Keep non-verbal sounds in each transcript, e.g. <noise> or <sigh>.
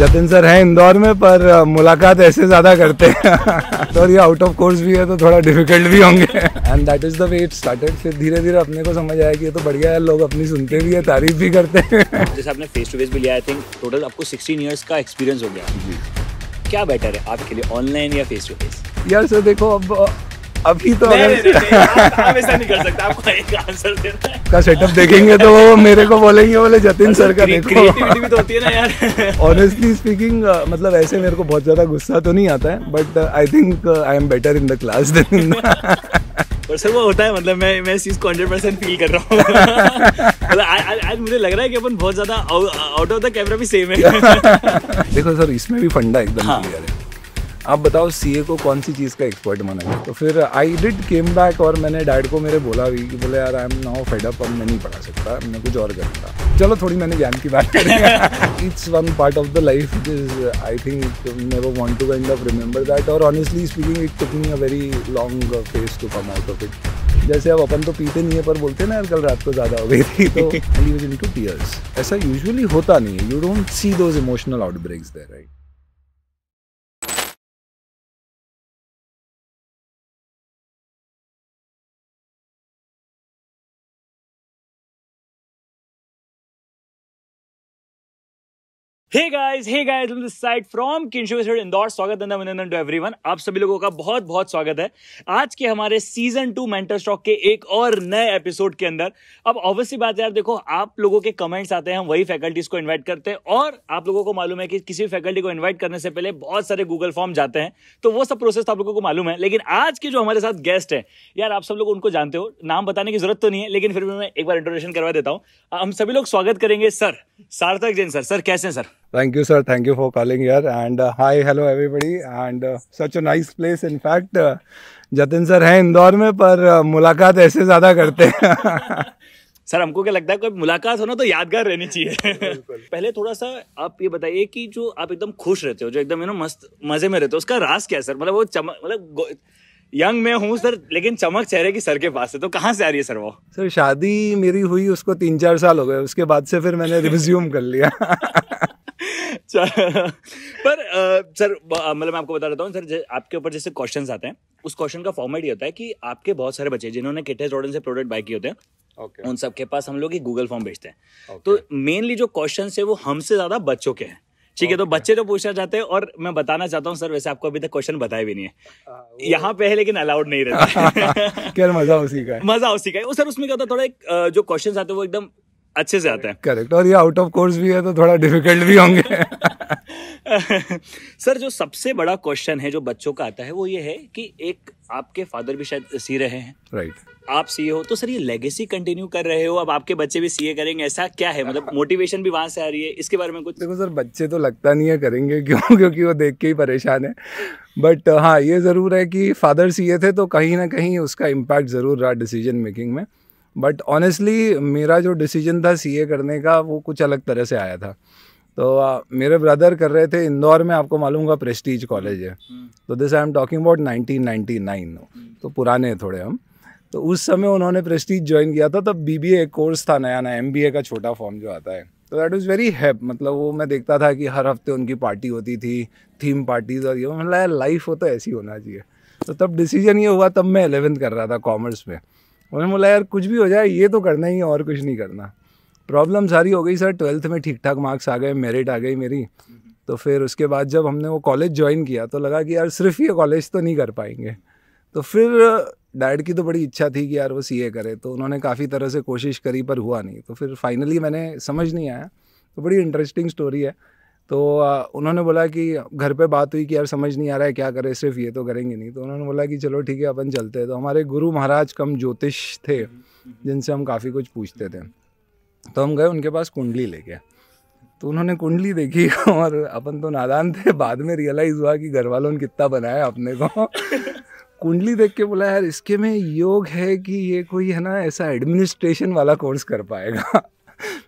Jatin sir हैं इंदौर में पर मुलाकात ऐसे ज़्यादा करते हैं तो <laughs> ये आउट ऑफ कोर्स भी है तो थोड़ा डिफिकल्ट भी होंगे and that is the way it started फिर धीरे धीरे अपने को समझ आया कि ये तो बढ़िया है लोग अपनी सुनते भी है तारीफ भी करते हैं जैसे आपने फेस टू फेस भी लिया आई थिंक टोटल आपको सिक्सटीन ईयर्स का एक्सपीरियंस हो गया क्या बेटर है आपके लिए ऑनलाइन या फेस टू फेस यार सर देखो अब अभी तो नहीं, नहीं, नहीं, आप, आप ऐसा नहीं कर सकते आपको एक आंसर देना <laughs> देखेंगे तो वो मेरे को बोले जतिन सर का देखो भी तो होती है ना यार ऑनेस्टली <laughs> स्पीकिंग uh, मतलब ऐसे मेरे को बहुत ज्यादा गुस्सा तो नहीं आता है but I think I am better in the class then और सर वो होता है मतलब मैं मैं इस चीज़ को हंड्रेड परसेंट फील कर रहा हूँ <laughs> मतलब आज मुझे लग रहा है कि अपन बहुत ज़्यादा आउट ऑफ द कैमरा भी सेम है देखो सर इसमें भी फंडा एकदम क्लियर हाँ। है आप बताओ सी को कौन सी चीज़ का एक्सपर्ट माना जाए तो फिर आई डिड केम बैक और मैंने डैड को मेरे बोला भी कि बोले यार I am now fed up अब मैं नहीं पढ़ा सकता मैं कुछ और करता चलो थोड़ी मैंने ज्ञान की बात करी it's one part of the life is I think never want to kind of remember that और honestly speaking it took me a very long face to come out of it जैसे अब अपन तो पीते नहीं है पर बोलते ना यार कल रात को ज़्यादा हो गई थी तो टू <laughs> टीयर्स ऐसा यूजली होता नहीं है you don't see those emotional outbreaks there right hey guys hey guys the side from किंशोर इंदौर स्वागत है अभिनंदन टू एवरीवन आप सभी लोगों का बहुत बहुत स्वागत है आज के हमारे सीजन टू मेंटर स्टॉक के एक और नए एपिसोड के अंदर अब ऑब्वियसली बात यार देखो आप लोगों के कमेंट्स आते हैं हम वही फैकल्टीज को इन्वाइट करते हैं और आप लोगों को मालूम है कि किसी भी फैकल्टी को इन्वाइट करने से पहले बहुत सारे गूगल फॉर्म जाते हैं तो वो सब प्रोसेस तो आप लोगों को मालूम है लेकिन आज के जो हमारे साथ गेस्ट है यार आप सब लोग उनको जानते हो नाम बताने की जरूरत तो नहीं है लेकिन फिर भी मैं एक बार इंट्रोडक्शन करवा देता हूँ हम सभी लोग स्वागत करेंगे सर सार्थक जैन सर सर कैसे हैं sir Thank you, sir. Thank you for calling here. And uh, hi, hello everybody. And uh, such a nice place. In fact, uh, Jatin sir हैं इंदौर में पर uh, मुलाकात ऐसे ज़्यादा करते हैं <laughs> सर हमको क्या लगता है कोई मुलाकात होना तो यादगार रहनी चाहिए <laughs> पहले थोड़ा सा आप ये बताइए कि जो आप एकदम खुश रहते हो जो एकदम यू नो मस्त मजे में रहते हो उसका रास क्या है सर मतलब वो चमक मतलब यंग मैं हूँ सर लेकिन चमक चेहरे की सर के पास है तो कहाँ से आ रही है सर वो सर शादी मेरी हुई उसको तीन चार साल हो गए उसके बाद से फिर मैंने रिज्यूम <laughs> कर लिया <laughs> पर uh, सर मतलब मैं आपको बता देता हूँ सर आपके ऊपर जैसे क्वेश्चन आते हैं उस क्वेश्चन का फॉर्मेट ये होता है कि आपके बहुत सारे बच्चे जिन्होंने किटेज रोडन से प्रोडक्ट बाय किए होते हैं okay. उन सबके पास हम लोग गूगल फॉर्म भेजते हैं okay. तो मेनली जो क्वेश्चन है वो हमसे ज्यादा बच्चों के हैं ठीक है तो okay. तो बच्चे तो पूछना चाहते हैं और मैं बताना चाहता हूँ सर वैसे आपको अभी तक क्वेश्चन बताया भी नहीं है यहाँ पे है लेकिन अलाउड नहीं रहता <laughs> मजा उसी का है मजा उसी का है वो सर उसमें क्या होता है थोड़ा एक जो क्वेश्चन आते हैं वो एकदम अच्छे से आता है करेक्ट और ये आउट ऑफ कोर्स भी है तो थोड़ा डिफिकल्ट भी होंगे <laughs> सर जो सबसे बड़ा क्वेश्चन है जो बच्चों का आता है वो ये है कि एक आपके फादर भी शायद सी रहे हैं राइट right. आप सी हो तो सर ये लेगेसी कंटिन्यू कर रहे हो अब आपके बच्चे भी सीए करेंगे ऐसा क्या है मतलब मोटिवेशन भी वहां से आ रही है इसके बारे में कुछ देखो सर बच्चे तो लगता नहीं है करेंगे <laughs> क्यों क्योंकि वो देख के ही परेशान है बट हाँ ये ज़रूर है कि फादर सीए थे तो कहीं ना कहीं उसका इम्पैक्ट ज़रूर रहा डिसीजन मेकिंग में बट ऑनेस्टली मेरा जो डिसीजन था सी करने का वो कुछ अलग तरह से आया था तो आ, मेरे ब्रदर कर रहे थे इंदौर में आपको मालूम होगा प्रेस्टीज कॉलेज है हम्म। तो this I am talking about 1999 तो पुराने हैं थोड़े हम तो उस समय उन्होंने प्रेस्टीज ज्वाइन किया था तब बी एक कोर्स था नया नया ए का छोटा फॉर्म जो आता है तो दैट इज़ वेरी हैप मतलब वो मैं देखता था कि हर हफ्ते उनकी पार्टी होती थी थीम पार्टीज और ये मतलब लाइफ हो तो ऐसी होना चाहिए तो तब डिसीजन ये हुआ तब मैं एलेवेंथ कर रहा था कॉमर्स में उन्होंने बोला यार कुछ भी हो जाए ये तो करना ही है और कुछ नहीं करना प्रॉब्लम सारी हो गई सर ट्वेल्थ में ठीक ठाक मार्क्स आ गए मेरिट आ गई मेरी तो फिर उसके बाद जब हमने वो कॉलेज ज्वाइन किया तो लगा कि यार सिर्फ ये कॉलेज तो नहीं कर पाएंगे तो फिर डैड की तो बड़ी इच्छा थी कि यार वो सीए करे तो उन्होंने काफ़ी तरह से कोशिश करी पर हुआ नहीं तो फिर फाइनली मैंने समझ नहीं आया तो बड़ी इंटरेस्टिंग स्टोरी है तो उन्होंने बोला कि घर पे बात हुई कि यार समझ नहीं आ रहा है क्या करें सिर्फ ये तो करेंगे नहीं तो उन्होंने बोला कि चलो ठीक है अपन चलते हैं तो हमारे गुरु महाराज कम ज्योतिष थे हम्म, हम्म। जिनसे हम काफ़ी कुछ पूछते थे तो हम गए उनके पास कुंडली लेके तो उन्होंने कुंडली देखी <laughs> और अपन तो नादान थे बाद में रियलाइज़ हुआ कि घर वालों ने कितना बनाया अपने को <laughs> कुंडली देख के बोला यार इसके में योग है कि ये कोई है ना ऐसा एडमिनिस्ट्रेशन वाला कोर्स कर पाएगा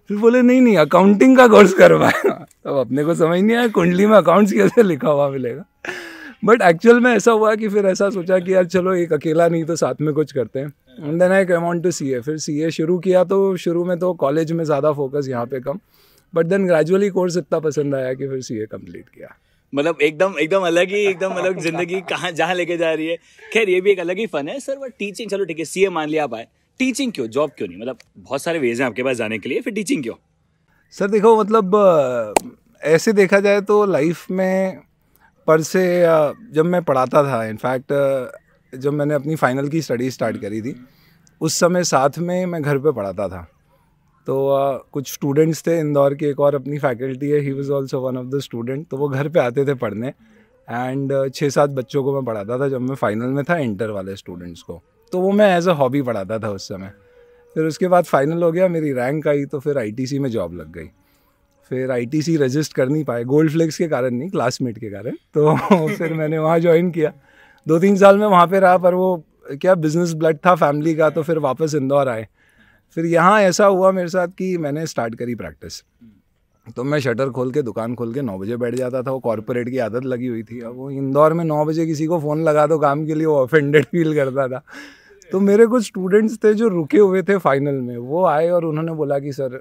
फिर बोले नहीं नहीं अकाउंटिंग का कोर्स करवाया अब अपने को समझ नहीं आया कुंडली में अकाउंट्स कैसे लिखा हुआ मिलेगा बट एक्चुअल में ऐसा हुआ कि फिर ऐसा सोचा कि यार चलो एक अकेला नहीं तो साथ में कुछ करते हैं and then I come on to C A फिर सी ए शुरू किया तो शुरू में तो कॉलेज में ज़्यादा फोकस यहाँ पे कम बट देन ग्रेजुअली कोर्स इतना पसंद आया कि फिर सी ए कम्प्लीट किया मतलब एकदम एकदम अलग ही एकदम मतलब <laughs> जिंदगी कहाँ जहाँ लेके जा रही है खैर ये भी एक अलग ही फन है सर बट टीचिंग चलो ठीक है सी ए मान लिया आप आए टीचिंग क्यों जॉब क्यों नहीं मतलब बहुत सारे वेज हैं आपके पास जाने के लिए फिर टीचिंग क्यों सर देखो मतलब ऐसे देखा जाए तो लाइफ में पर से जब मैं पढ़ाता था इनफैक्ट जब मैंने अपनी फ़ाइनल की स्टडी स्टार्ट करी थी उस समय साथ में मैं घर पे पढ़ाता था तो आ, कुछ स्टूडेंट्स थे इंदौर के एक और अपनी फैकल्टी है ही was also one of the student तो वो घर पे आते थे पढ़ने एंड छः सात बच्चों को मैं पढ़ाता था जब मैं फ़ाइनल में था इंटर वाले स्टूडेंट्स को तो वो मैं एज अ हॉबी पढ़ाता था उस समय फिर उसके बाद फाइनल हो गया मेरी रैंक आई तो फिर आईटीसी में जॉब लग गई फिर आईटीसी रजिस्ट कर नहीं पाए गोल्ड फ्लेक्स के कारण नहीं क्लासमेट के कारण तो <laughs> फिर मैंने वहाँ ज्वाइन किया दो तीन साल में वहाँ पर रहा पर वो क्या बिजनेस ब्लड था फैमिली का तो फिर वापस इंदौर आए फिर यहाँ ऐसा हुआ मेरे साथ कि मैंने स्टार्ट करी प्रैक्टिस तो मैं शटर खोल के दुकान खोल के नौ बजे बैठ जाता था वो कॉरपोरेट की आदत लगी हुई थी अब वो इंदौर में नौ बजे किसी को फ़ोन लगा दो काम के लिए वो ऑफेंडेड फील करता था तो मेरे कुछ स्टूडेंट्स थे जो रुके हुए थे फाइनल में वो आए और उन्होंने बोला कि सर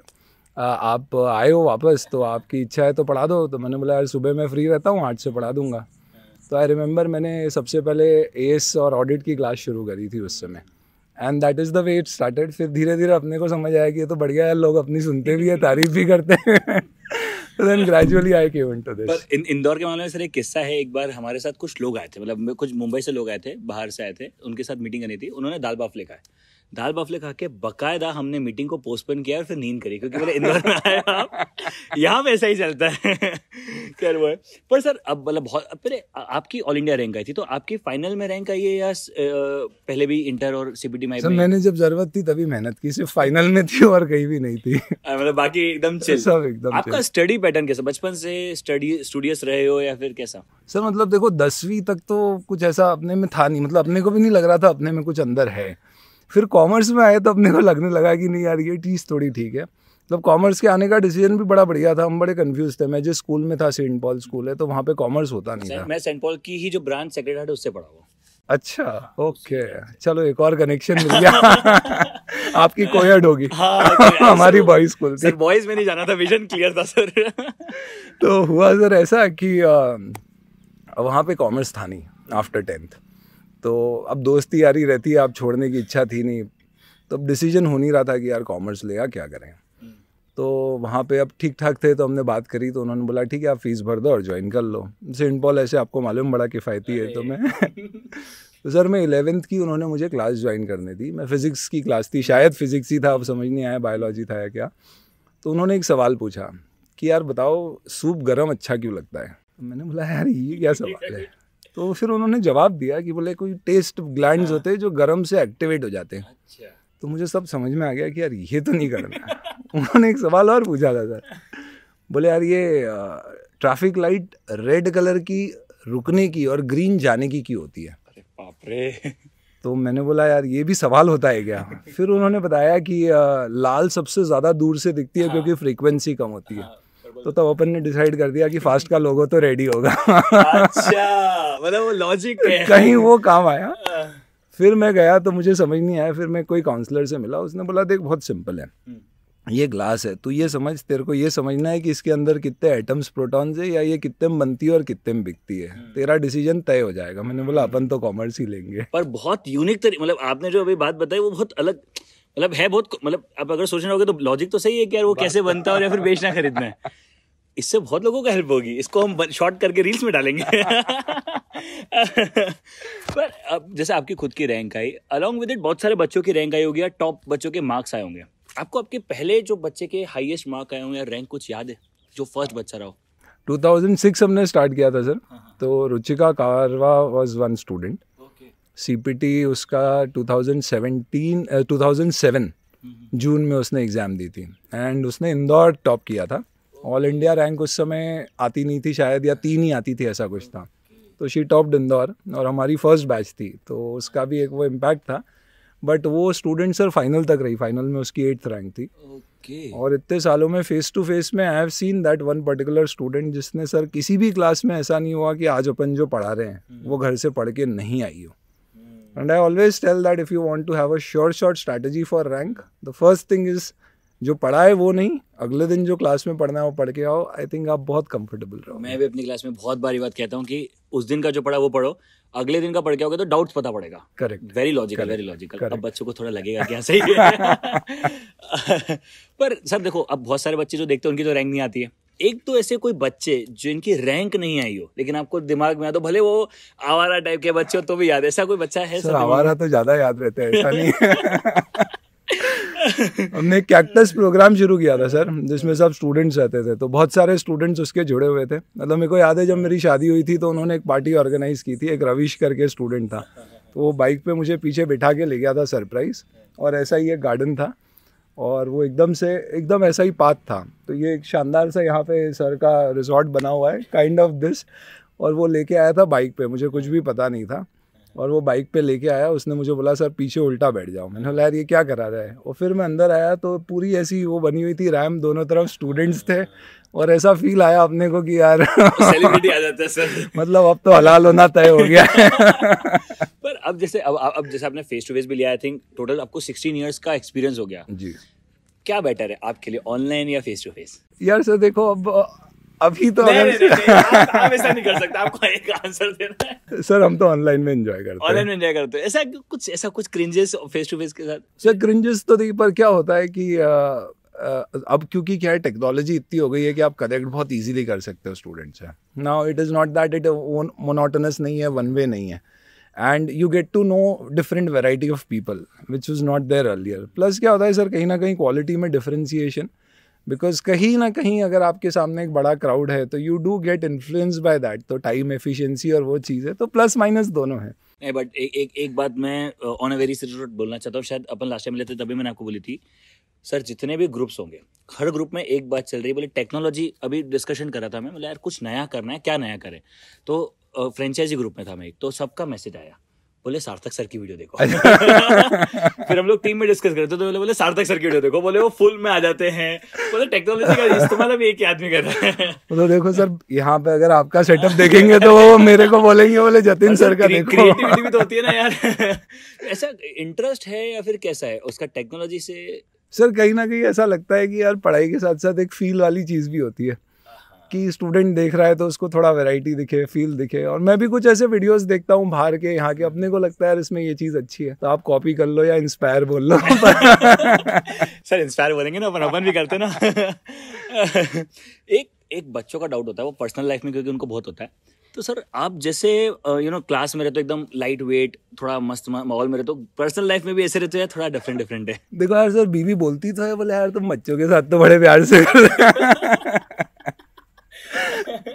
आप आए हो वापस तो आपकी इच्छा है तो पढ़ा दो तो मैंने बोला यार सुबह मैं फ्री रहता हूँ आठ से पढ़ा दूंगा तो आई रिमेम्बर मैंने सबसे पहले एस और ऑडिट की क्लास शुरू करी थी उस समय and that is the way it started फिर धीरे धीरे अपने को समझ आया कि ये तो बढ़िया है लोग अपनी सुनते भी है तारीफ भी करते हैं gradually I came this in, Indore के मामले में सर एक किस्सा है एक बार हमारे साथ कुछ लोग आए थे मतलब कुछ मुंबई से लोग आए थे बाहर से आए थे उनके साथ मीटिंग करनी थी उन्होंने दाल बाफले है दाल बाफले खा के बकायदा हमने मीटिंग को पोस्टपोन किया और फिर नींद करी क्योंकि मेरे इंदौर में आया आप यहाँ पे ऐसा ही चलता है खैर वो पर सर अब मतलब बहुत पहले आपकी ऑल इंडिया रैंक आई थी तो आपकी फाइनल में रैंक आई है या पहले भी इंटर और सीबीटी में सर मैंने जब जरूरत थी तभी मेहनत की सिर्फ फाइनल में थी और कहीं भी नहीं थी <laughs> मतलब बाकी एकदम चिल सब एकदम आपका स्टडी पैटर्न कैसा बचपन से स्टडी स्टूडियस रहे हो या फिर कैसा सर मतलब देखो दसवीं तक तो कुछ ऐसा अपने में था नहीं मतलब अपने को भी नहीं लग रहा था अपने में कुछ अंदर है फिर कॉमर्स में आए तो अपने को लगने लगा कि नहीं यार ये चीज़ थोड़ी ठीक है मतलब कॉमर्स के आने का डिसीजन भी बड़ा बढ़िया था हम बड़े कन्फ्यूज थे मैं जिस स्कूल में था सेंट पॉल स्कूल है तो वहाँ पे कॉमर्स होता नहीं था मैं सेंट पॉल की ही जो ब्रांच सेक्रेटरी है उससे पढ़ा हुआ अच्छा ओके चलो एक और कनेक्शन मिल गया <laughs> आपकी कोयड होगी हाँ, <laughs> हमारी बॉयज स्कूल सर बॉयज में नहीं जाना था विजन क्लियर था सर <laughs> तो हुआ सर ऐसा कि वहाँ पे कॉमर्स था नहीं आफ्टर टेंथ तो अब दोस्ती यारी रहती है आप छोड़ने की इच्छा थी नहीं तो अब डिसीजन हो नहीं रहा था कि यार कॉमर्स ले या क्या करें हम्म। तो वहाँ पे अब ठीक ठाक थे तो हमने बात करी तो उन्होंने बोला ठीक है आप फीस भर दो और ज्वाइन कर लो सेंट पॉल ऐसे आपको मालूम बड़ा किफ़ायती है तो मैं <laughs> तो सर मैं इलेवेंथ की उन्होंने मुझे क्लास ज्वाइन करने थी मैं फ़िज़िक्स की क्लास थी शायद फ़िज़िक्स ही था अब समझ नहीं आया बायोलॉजी था या क्या तो उन्होंने एक सवाल पूछा कि यार बताओ सूप गर्म अच्छा क्यों लगता है मैंने बोला यार ये क्या सवाल है तो फिर उन्होंने जवाब दिया कि बोले कोई टेस्ट ग्लैंड हाँ। होते हैं जो गर्म से एक्टिवेट हो जाते हैं अच्छा तो मुझे सब समझ में आ गया कि यार ये तो नहीं करना <laughs> उन्होंने एक सवाल और पूछा था सर बोले यार ये ट्रैफिक लाइट रेड कलर की रुकने की और ग्रीन जाने की क्यों होती है अरे बाप रे तो मैंने बोला यार ये भी सवाल होता है क्या <laughs> फिर उन्होंने बताया कि लाल सबसे ज़्यादा दूर से दिखती है हाँ। क्योंकि फ्रीक्वेंसी कम होती है हाँ, तो तब तो अपन ने डिसाइड कर दिया कि फास्ट का लोगो तो रेडी होगा अच्छा मतलब वो लॉजिक <laughs> कहीं वो काम आया <laughs> हाँ। फिर मैं गया तो मुझे समझ नहीं आया फिर मैं कोई काउंसलर से मिला उसने बोला देख बहुत सिंपल है हम्म। ये ग्लास है तू तो ये समझ तेरे को ये समझना है कि इसके अंदर कितने एटम्स प्रोटॉन्स है या ये कितने में बनती है और कितने में बिकती है हम्म। तेरा डिसीजन तय हो जाएगा मैंने बोला हम्म। अपन तो कॉमर्स ही लेंगे पर बहुत यूनिक तरीके मतलब आपने जो अभी बात बताई वो बहुत अलग मतलब है बहुत मतलब आप अगर सोचना होगा तो लॉजिक तो सही है कि यार वो कैसे बनता है और या फिर बेचना खरीदना है <laughs> इससे बहुत लोगों का हेल्प होगी इसको हम शॉर्ट करके रील्स में डालेंगे <laughs> पर अब जैसे आपकी खुद की रैंक आई अलॉन्ग विद इट बहुत सारे बच्चों की रैंक आई होगी या टॉप बच्चों के मार्क्स आए होंगे आपको आपके पहले जो बच्चे के हाईएस्ट मार्क आए होंगे या रैंक कुछ याद है जो फर्स्ट बच्चा रहा हो टू हमने स्टार्ट किया था सर हाँ, हाँ। तो Ruchika Karwa was one student टी उसका टू थाउजेंड सेवन जून में उसने एग्ज़ाम दी थी एंड उसने इंदौर टॉप किया था ऑल इंडिया रैंक उस समय आती नहीं थी शायद या तीन ही आती थी ऐसा कुछ था तो शी टॉप इंदौर और हमारी फर्स्ट बैच थी तो उसका भी एक वो इम्पैक्ट था बट वो स्टूडेंट सर फाइनल तक रही फाइनल में उसकी एट्थ रैंक थी okay. और इतने सालों में फेस टू फेस में I have seen that one particular student जिसने सर किसी भी क्लास में ऐसा नहीं हुआ कि आज अपन जो पढ़ा रहे हैं hmm. वो घर से पढ़ के नहीं आई हो and I always tell that if you want to have a sure short strategy for rank the first thing is जो पढ़ा है वो नहीं अगले दिन जो क्लास में पढ़ना है वो पढ़ के आओ आई थिंक आप बहुत कंफर्टेबल रहो मैं भी अपनी क्लास में बहुत बारी बात कहता हूँ कि उस दिन का जो पढ़ा वो पढ़ो अगले दिन का पढ़ के आओगे तो डाउट्स पता पड़ेगा correct very logical very logical अब बच्चों को थोड़ा लगेगा क्या सही है <laughs> पर सर देखो अब बहुत सारे बच्चे जो देखते हैं उनकी तो रैंक नहीं आती है एक तो ऐसे कोई बच्चे जिनकी रैंक नहीं आई हो लेकिन आपको दिमाग में आ तो भले वो आवारा टाइप के बच्चे हो तो भी याद ऐसा कोई बच्चा है सर आवारा तो ज्यादा याद रहता है ऐसा नहीं <laughs> <laughs> हमने कैक्टस प्रोग्राम शुरू किया था सर जिसमें सब स्टूडेंट्स रहते थे तो बहुत सारे स्टूडेंट्स उसके जुड़े हुए थे मतलब मेरे को याद है जब मेरी शादी हुई थी तो उन्होंने एक पार्टी ऑर्गेनाइज़ की थी एक रविश करके स्टूडेंट था तो वो बाइक पे मुझे पीछे बिठा के ले गया था सरप्राइज़ और ऐसा ही एक गार्डन था और वो एकदम से एकदम ऐसा ही पाथ था तो ये एक शानदार सा यहाँ पे सर का रिजॉर्ट बना हुआ है काइंड ऑफ दिस और वो लेके आया था बाइक पे मुझे कुछ भी पता नहीं था और वो बाइक पे लेके आया उसने मुझे बोला सर पीछे उल्टा बैठ जाओ मैंने बोला यार ये क्या करा रहा है और फिर मैं अंदर आया तो पूरी ऐसी वो बनी हुई थी रैम दोनों तरफ स्टूडेंट्स थे और ऐसा फील आया अपने को कि यार सेलिब्रिटी <laughs> आ जाता है सर मतलब अब तो हलाल होना तय हो गया <laughs> पर अब जैसे अब अब जैसे आपने फेस टू फेस भी लिया आई थिंक टोटल आपको सिक्सटीन ईयर्स का एक्सपीरियंस हो गया जी क्या बेटर है आपके लिए ऑनलाइन या फेस टू फेस यार सर देखो अब अभी तो नहीं, अगर... नहीं, नहीं, नहीं, आप ऐसा नहीं कर सकते आपको एक आंसर देना है सर हम तो ऑनलाइन में एंजॉय करते ऑनलाइन में एंजॉय करते हैं ऐसा कुछ ऐसा कुछ क्रिंजेस फेस टू फेस के साथ सर क्रिंजेस तो देखिए पर क्या होता है कि आ, अब क्योंकि क्या है टेक्नोलॉजी इतनी हो गई है कि आप कनेक्ट बहुत इजीली कर सकते हो स्टूडेंट से now it is not that it monotonous नहीं है वन वे नहीं है and you get to know different variety of people which is not there earlier plus क्या होता है सर कहीं ना कहीं क्वालिटी में डिफ्रेंसीशन बिकॉज कहीं ना कहीं अगर आपके सामने एक बड़ा क्राउड है तो you do get influence by that तो टाइम एफिशिएंसी और वो चीज़ है तो प्लस माइनस दोनों है नहीं बट एक एक एक बात मैं ऑन अ वेरी सीरियस बोलना चाहता हूँ शायद अपन लास्ट टाइम मिले थे तभी मैंने आपको बोली थी सर जितने भी ग्रुप्स होंगे हर ग्रुप में एक बात चल रही है बोले टेक्नोलॉजी अभी डिस्कशन कर रहा था मैं बोला यार कुछ नया करना है क्या नया करें तो फ्रेंचाइजी uh, ग्रुप में था मैं एक तो सबका मैसेज आया बोले सार्थक सर की वीडियो देखो अच्छा। <laughs> फिर हम लोग टीम में डिस्कस करते तो बोले बोले सार्थक सर की वीडियो देखो बोले वो फुल में आ जाते हैं बोले टेक्नोलॉजी का इस्तेमाल अभी एक ही आदमी कर रहा है <laughs> तो देखो सर यहाँ पे अगर आपका सेटअप देखेंगे तो वो मेरे को बोलेंगे बोले जतिन सर का देखो क्रिएटिविटी भी तो होती है ना यार <laughs> ऐसा इंटरेस्ट है या फिर कैसा है उसका टेक्नोलॉजी से सर कहीं ना कहीं ऐसा लगता है कि यार पढ़ाई के साथ साथ एक फील वाली चीज़ भी होती है कि स्टूडेंट देख रहा है तो उसको थोड़ा वैरायटी दिखे फील दिखे और मैं भी कुछ ऐसे वीडियोस देखता हूँ बाहर के यहाँ के अपने को लगता है यार इसमें ये चीज़ अच्छी है तो आप कॉपी कर लो या इंस्पायर बोल लो <laughs> सर इंस्पायर बोलेंगे ना अपन अपन भी करते ना <laughs> एक एक बच्चों का डाउट होता है वो पर्सनल लाइफ में क्योंकि उनको बहुत होता है तो सर आप जैसे यू नो क्लास में रहते हो एकदम लाइट वेट थोड़ा मस्त माहौल में रहते हो पर्सनल लाइफ में भी ऐसे रहते हो थोड़ा डिफरेंट डिफरेंट है देखो यार सर बीवी बोलती तो है बोले यार तुम तो बच्चों के साथ तो बड़े प्यार से <laughs>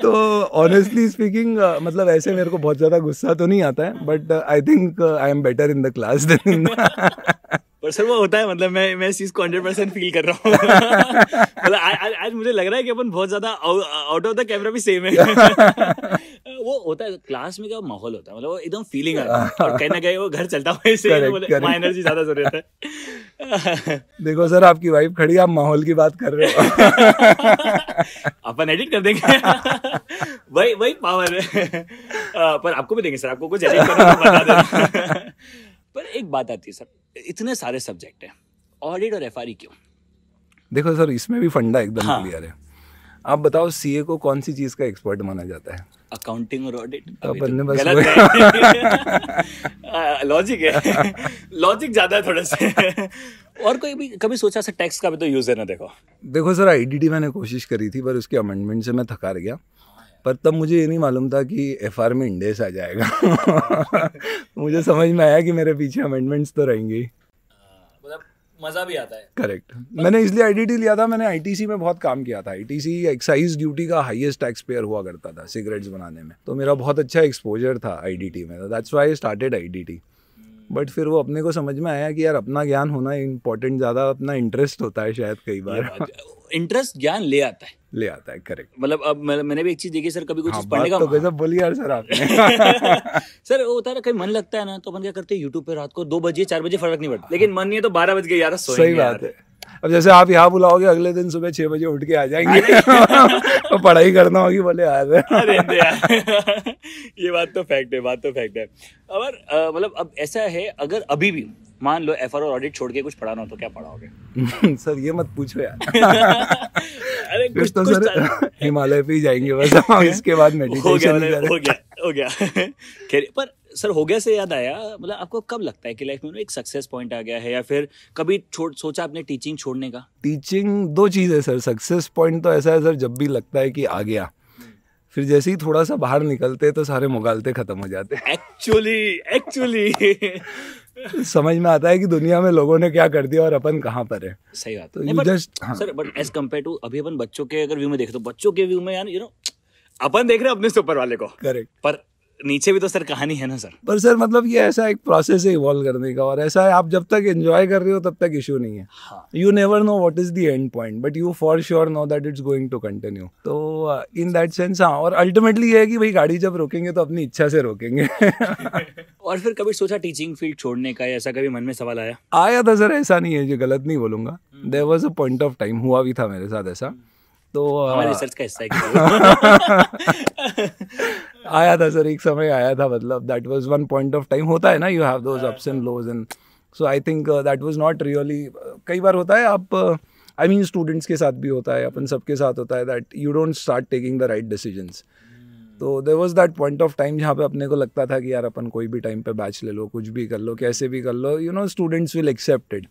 तो ऑनेस्टली स्पीकिंग uh, मतलब ऐसे मेरे को बहुत ज़्यादा गुस्सा तो नहीं आता है but I think I am better in the class than पर सर वो होता है मतलब मैं मैं इस चीज़ को हंड्रेड परसेंट फील कर रहा हूँ <laughs> मतलब आज मुझे लग रहा है कि अपन बहुत ज़्यादा आउट ऑफ द कैमरा भी सेम है <laughs> वो होता है क्लास में क्या माहौल होता है मतलब वो एकदम फीलिंग आता है <laughs> और कहीं ना कहीं वो घर चलता हुआ इससे एनर्जी ज्यादा जरूरत है <laughs> देखो सर आपकी वाइफ खड़ी आप माहौल की बात कर रहे हो <laughs> अपन एडिट कर देंगे वही वही पावर है पर आपको भी देंगे सर आपको कुछ एडिट करना तो पर एक बात आती है सर इतने सारे सब्जेक्ट हैं ऑडिट और एफ e क्यों देखो सर इसमें भी फंडा एकदम क्लियर हाँ। है आप बताओ सीए को कौन सी चीज़ का एक्सपर्ट माना जाता है अकाउंटिंग और ऑडिट गलत लॉजिक है लॉजिक <laughs> <laughs> ज्यादा है थोड़ा सा <laughs> और कोई भी कभी सोचा सर टैक्स का भी तो यूज है ना देखो देखो सर आईडीडी मैंने कोशिश करी थी पर उसके अमेंडमेंट से मैं थका गया पर तब मुझे ये नहीं मालूम था कि एफ में इंडेस आ जाएगा मुझे समझ में आया कि मेरे पीछे अमेंडमेंट्स तो रहेंगे मजा भी आता है करेक्ट मैंने इसलिए आईडीटी लिया था मैंने आईटीसी में बहुत काम किया था आईटीसी एक्साइज ड्यूटी का हाईएस्ट टैक्स पेयर हुआ करता था सिगरेट्स बनाने में तो मेरा बहुत अच्छा एक्सपोजर था आईडीटी में that's why I started IDT but फिर वो अपने को समझ में आया कि यार अपना ज्ञान होना इम्पोर्टेंट ज़्यादा अपना इंटरेस्ट होता है शायद कई बार इंटरेस्ट ज्ञान ले आता है ले आता है करेक्ट मतलब अब मैंने भी एक चीज देखी सर कभी कुछ हाँ, पढ़ने का तो बोली यार सर आपने <laughs> सर वो होता है कहीं मन लगता है ना तो अपन क्या करते हैं यूट्यूब पे रात को दो बजे चार बजे फर्क नहीं पड़ता लेकिन मन नहीं है तो बारह बज गए यार सही बात है अब जैसे आप यहाँ बुलाओगे अगले दिन सुबह छह बजे उठ के आ जाएंगे तो <laughs> पढ़ाई करना होगी बोले यार <laughs> ये बात तो फैक्ट है बात तो फैक्ट है और मतलब अब ऐसा है अगर अभी भी मान लो एफ और ऑडिट छोड़ के कुछ पढ़ाना हो तो क्या पढ़ाओगे <laughs> सर ये मत पूछो यार अरे कुछ तो सर हिमालय पे ही जाएंगे बस इसके बाद मेडिटेशन हो गया हो गया हो गया पर सर हो गया से याद आया मतलब आपको कब लगता है कि लाइफ में एक सक्सेस पॉइंट आ गया है या फिर कभी छोड़ सोचा आपने टीचिंग छोड़ने का टीचिंग दो चीज़ है सर सक्सेस पॉइंट तो ऐसा है सर जब भी लगता है कि आ गया हम्म। फिर जैसे ही थोड़ा सा बाहर निकलते तो सारे मुगालते खत्म हो जाते एक्चुअली एक्चुअली समझ में आता है कि दुनिया में लोगों ने क्या कर दिया और अपन कहाँ पर है सही बात तो यू जस्ट हाँ। Sir but as compare to अभी अपन बच्चों के अगर व्यू में देखे तो बच्चों के व्यू में यार यू नो अपन देख रहे हैं अपने सुपर वाले को करेक्ट पर नीचे भी तो सर कहानी है ना सर पर सर मतलब ये ऐसा एक प्रोसेस है इवॉल्व करने का और ऐसा है आप जब तक एंजॉय कर रहे हो तब तक इशू नहीं है you never know what is the end point but you for sure know that it's going to continue तो इन दैट सेंस हाँ और अल्टीमेटली ये है कि भाई गाड़ी जब रोकेंगे तो अपनी इच्छा से रोकेंगे <laughs> और फिर कभी सोचा टीचिंग फील्ड छोड़ने का ऐसा कभी मन में सवाल आया आया था सर ऐसा नहीं है जो गलत नहीं बोलूंगा there was a point of time हुआ भी था मेरे साथ ऐसा तो हमारे रिसर्च uh, का हिस्सा है <laughs> <laughs> आया था सर एक समय आया था मतलब that was one point of time होता है ना you have those ups and lows and so I think that was not really कई बार होता है आप आई मीन स्टूडेंट्स के साथ भी होता है अपन सबके साथ होता है that you don't start taking the right decisions तो there was that point of time जहाँ पे अपने को लगता था कि यार अपन कोई भी टाइम पे बैच ले लो कुछ भी कर लो कैसे भी कर लो you know students will accepted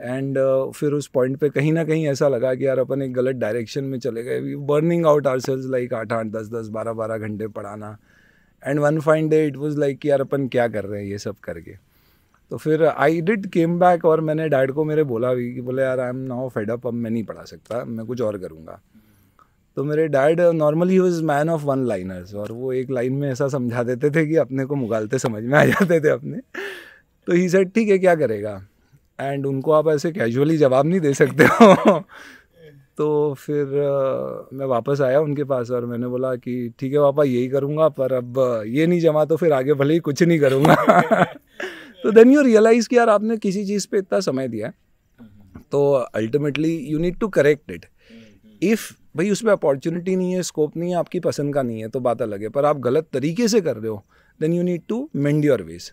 and uh, फिर उस पॉइंट पे कहीं ना कहीं ऐसा लगा कि यार अपन एक गलत डायरेक्शन में चले गए burning out ourselves like आठ आठ दस दस बारह बारह घंटे पढ़ाना and one fine day it was like कि यार अपन क्या कर रहे हैं ये सब करके तो फिर आई डिड केम बैक और मैंने डैड को मेरे बोला भी कि बोले यार I am now fed up अब मैं नहीं पढ़ा सकता मैं कुछ और करूँगा तो मेरे dad normally was man of one liners और वो एक लाइन में ऐसा समझा देते थे कि अपने को मुगालते समझ में आ जाते थे अपने तो ही सेट ठीक है क्या करेगा एंड उनको आप ऐसे कैजुअली जवाब नहीं दे सकते हो <laughs> तो फिर आ, मैं वापस आया उनके पास और मैंने बोला कि ठीक है पापा यही करूँगा पर अब ये नहीं जमा तो फिर आगे भले ही कुछ नहीं करूँगा <laughs> तो देन यू रियलाइज़ कि यार आपने किसी चीज़ पे इतना समय दिया हम्म। तो ultimately you need to correct it if भाई उसमें अपॉर्चुनिटी नहीं है स्कोप नहीं है आपकी पसंद का नहीं है तो बात अलग है पर आप गलत तरीके से कर रहे हो then you need to mend your ways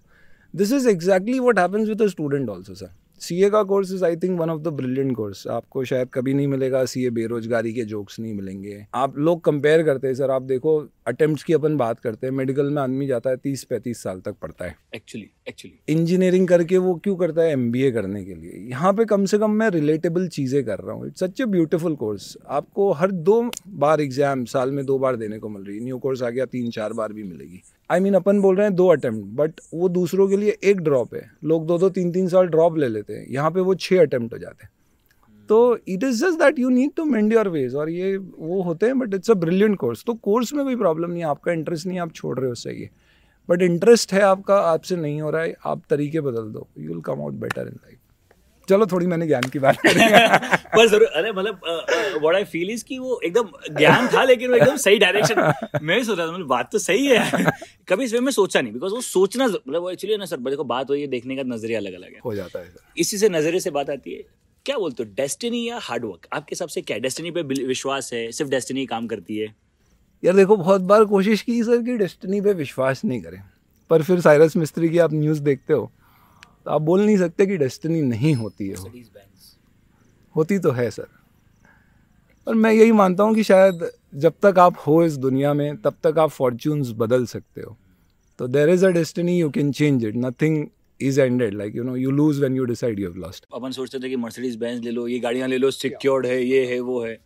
this is exactly what happens with a student also sir C A का course is I think one of the brilliant course आपको शायद कभी नहीं मिलेगा सी ए बेरोजगारी के जोक्स नहीं मिलेंगे आप लोग कंपेयर करते हैं सर आप देखो अटेम्प्ट की अपन बात करते हैं मेडिकल में आदमी जाता है तीस पैंतीस साल तक पढ़ता है एक्चुअली एक्चुअली इंजीनियरिंग करके वो क्यों करता है एम करने के लिए यहाँ पे कम से कम मैं रिलेटेबल चीज़ें कर रहा हूँ it's such a beautiful course आपको हर दो बार एग्जाम साल में दो बार देने को मिल रही है न्यू कोर्स आ गया तीन चार बार भी मिलेगी आई मीन अपन बोल रहे हैं दो अटैम्प्ट बट वो दूसरों के लिए एक ड्रॉप है लोग दो दो तीन तीन साल ड्रॉप ले लेते हैं यहाँ पे वो छः अटैम्प्ट हो जाते हैं तो it is just that you need to mend your ways और ये वो होते हैं but it's a brilliant course तो कोर्स में कोई प्रॉब्लम नहीं है आपका इंटरेस्ट नहीं आप छोड़ रहे हो सही बट इंटरेस्ट है आपका आपसे नहीं हो रहा है आप तरीके बदल दो you will come out better in life चलो थोड़ी मैंने ज्ञान की बात करी <laughs> पर जरूर अरे मतलब व्हाट आई फील इज कि वो एकदम ज्ञान था लेकिन वो एकदम सही डायरेक्शन <laughs> मैं सोच रहा था मतलब बात तो सही है <laughs> कभी इस वे में सोचा नहीं बिकॉज वो सोचना मतलब वो एक्चुअली ना सर देखो बात वही है देखने का नजरिया अलग अलग है हो जाता है इसी से नजरिए से बात आती है क्या बोलते हो डेस्टिनी या हार्डवर्क आपके हिसाब से क्या डेस्टिनी पे विश्वास है सिर्फ डेस्टिनी काम करती है यार देखो बहुत बार कोशिश की सर कि डेस्टिनी पे विश्वास नहीं करें पर फिर साइरस मिस्त्री की आप न्यूज़ देखते हो तो आप बोल नहीं सकते कि डेस्टिनी नहीं होती है होती तो है सर और मैं यही मानता हूँ कि शायद जब तक आप हो इस दुनिया में तब तक आप फॉर्चून्स बदल सकते हो तो there is a destiny you can change it nothing is ended like you know you lose when you decide you last lost अपन सोचते थे कि मर्सिडीज बैंस ले लो ये गाड़ियाँ ले लो सिक्योर्ड है ये है वो है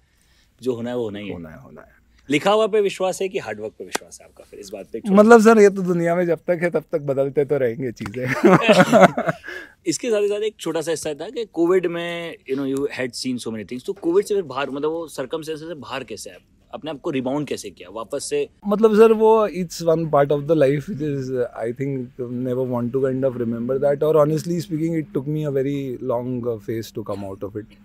जो होना है वो होना ही होना है होना है लिखा हुआ पे विश्वास है कि हार्डवर्क पे विश्वास है आपका फिर इस बात पे मतलब सर ये तो दुनिया में जब तक है तब तक बदलते तो रहेंगे चीज़ें <laughs> इसके साथ ही साथ एक छोटा सा हिस्सा था कि कोविड में you know you had seen so many things तो कोविड से फिर बाहर मतलब वो सरकम से बाहर कैसे आप अपने आप को रिबाउंड कैसे किया वापस से मतलब सर वो it's one part of the life is I think never want to kind of remember that और honestly speaking it took me a very long face to come out of it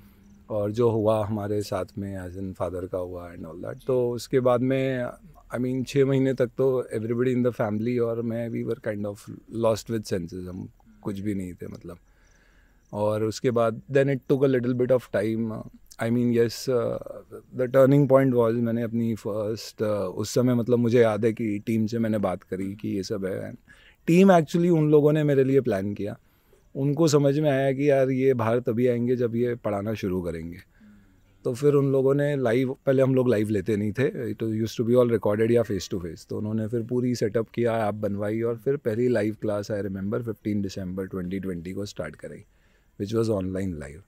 और जो हुआ हमारे साथ में as an father का हुआ and all that तो उसके बाद में आई मीन छः महीने तक तो एवरीबडी इन द फैमिली और मैं we were kind of lost with senses हम कुछ भी नहीं थे मतलब और उसके बाद then it took a little bit of time I mean yes the turning point was मैंने अपनी फर्स्ट uh, उस समय मतलब मुझे याद है कि टीम से मैंने बात करी कि ये सब है टीम एक्चुअली उन लोगों ने मेरे लिए प्लान किया उनको समझ में आया कि यार ये बाहर तभी आएंगे जब ये पढ़ाना शुरू करेंगे तो फिर उन लोगों ने लाइव पहले हम लोग लाइव लेते नहीं थे it use to be all recorded या फेस टू फेस तो उन्होंने फिर पूरी सेटअप किया ऐप बनवाई और फिर पहली live class I remember fifteen December 2020 को स्टार्ट कराई विच वॉज ऑनलाइन लाइव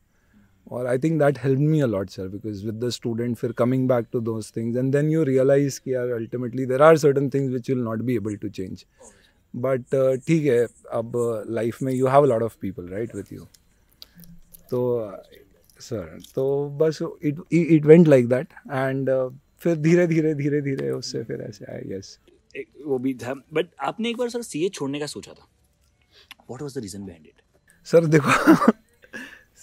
और I think that help me a lot sir because with the student फिर coming back to those things and then you realise कि यार ultimately there are certain things which will not be able to change but uh, ठीक है अब life uh, में you have lot of people right with you तो sir uh, तो बस it it went like that and फिर धीरे धीरे धीरे धीरे उससे फिर ऐसे आए यस वो भी था बट आपने एक बार सर सीए छोड़ने का सोचा था what was the reason behind it sir देखो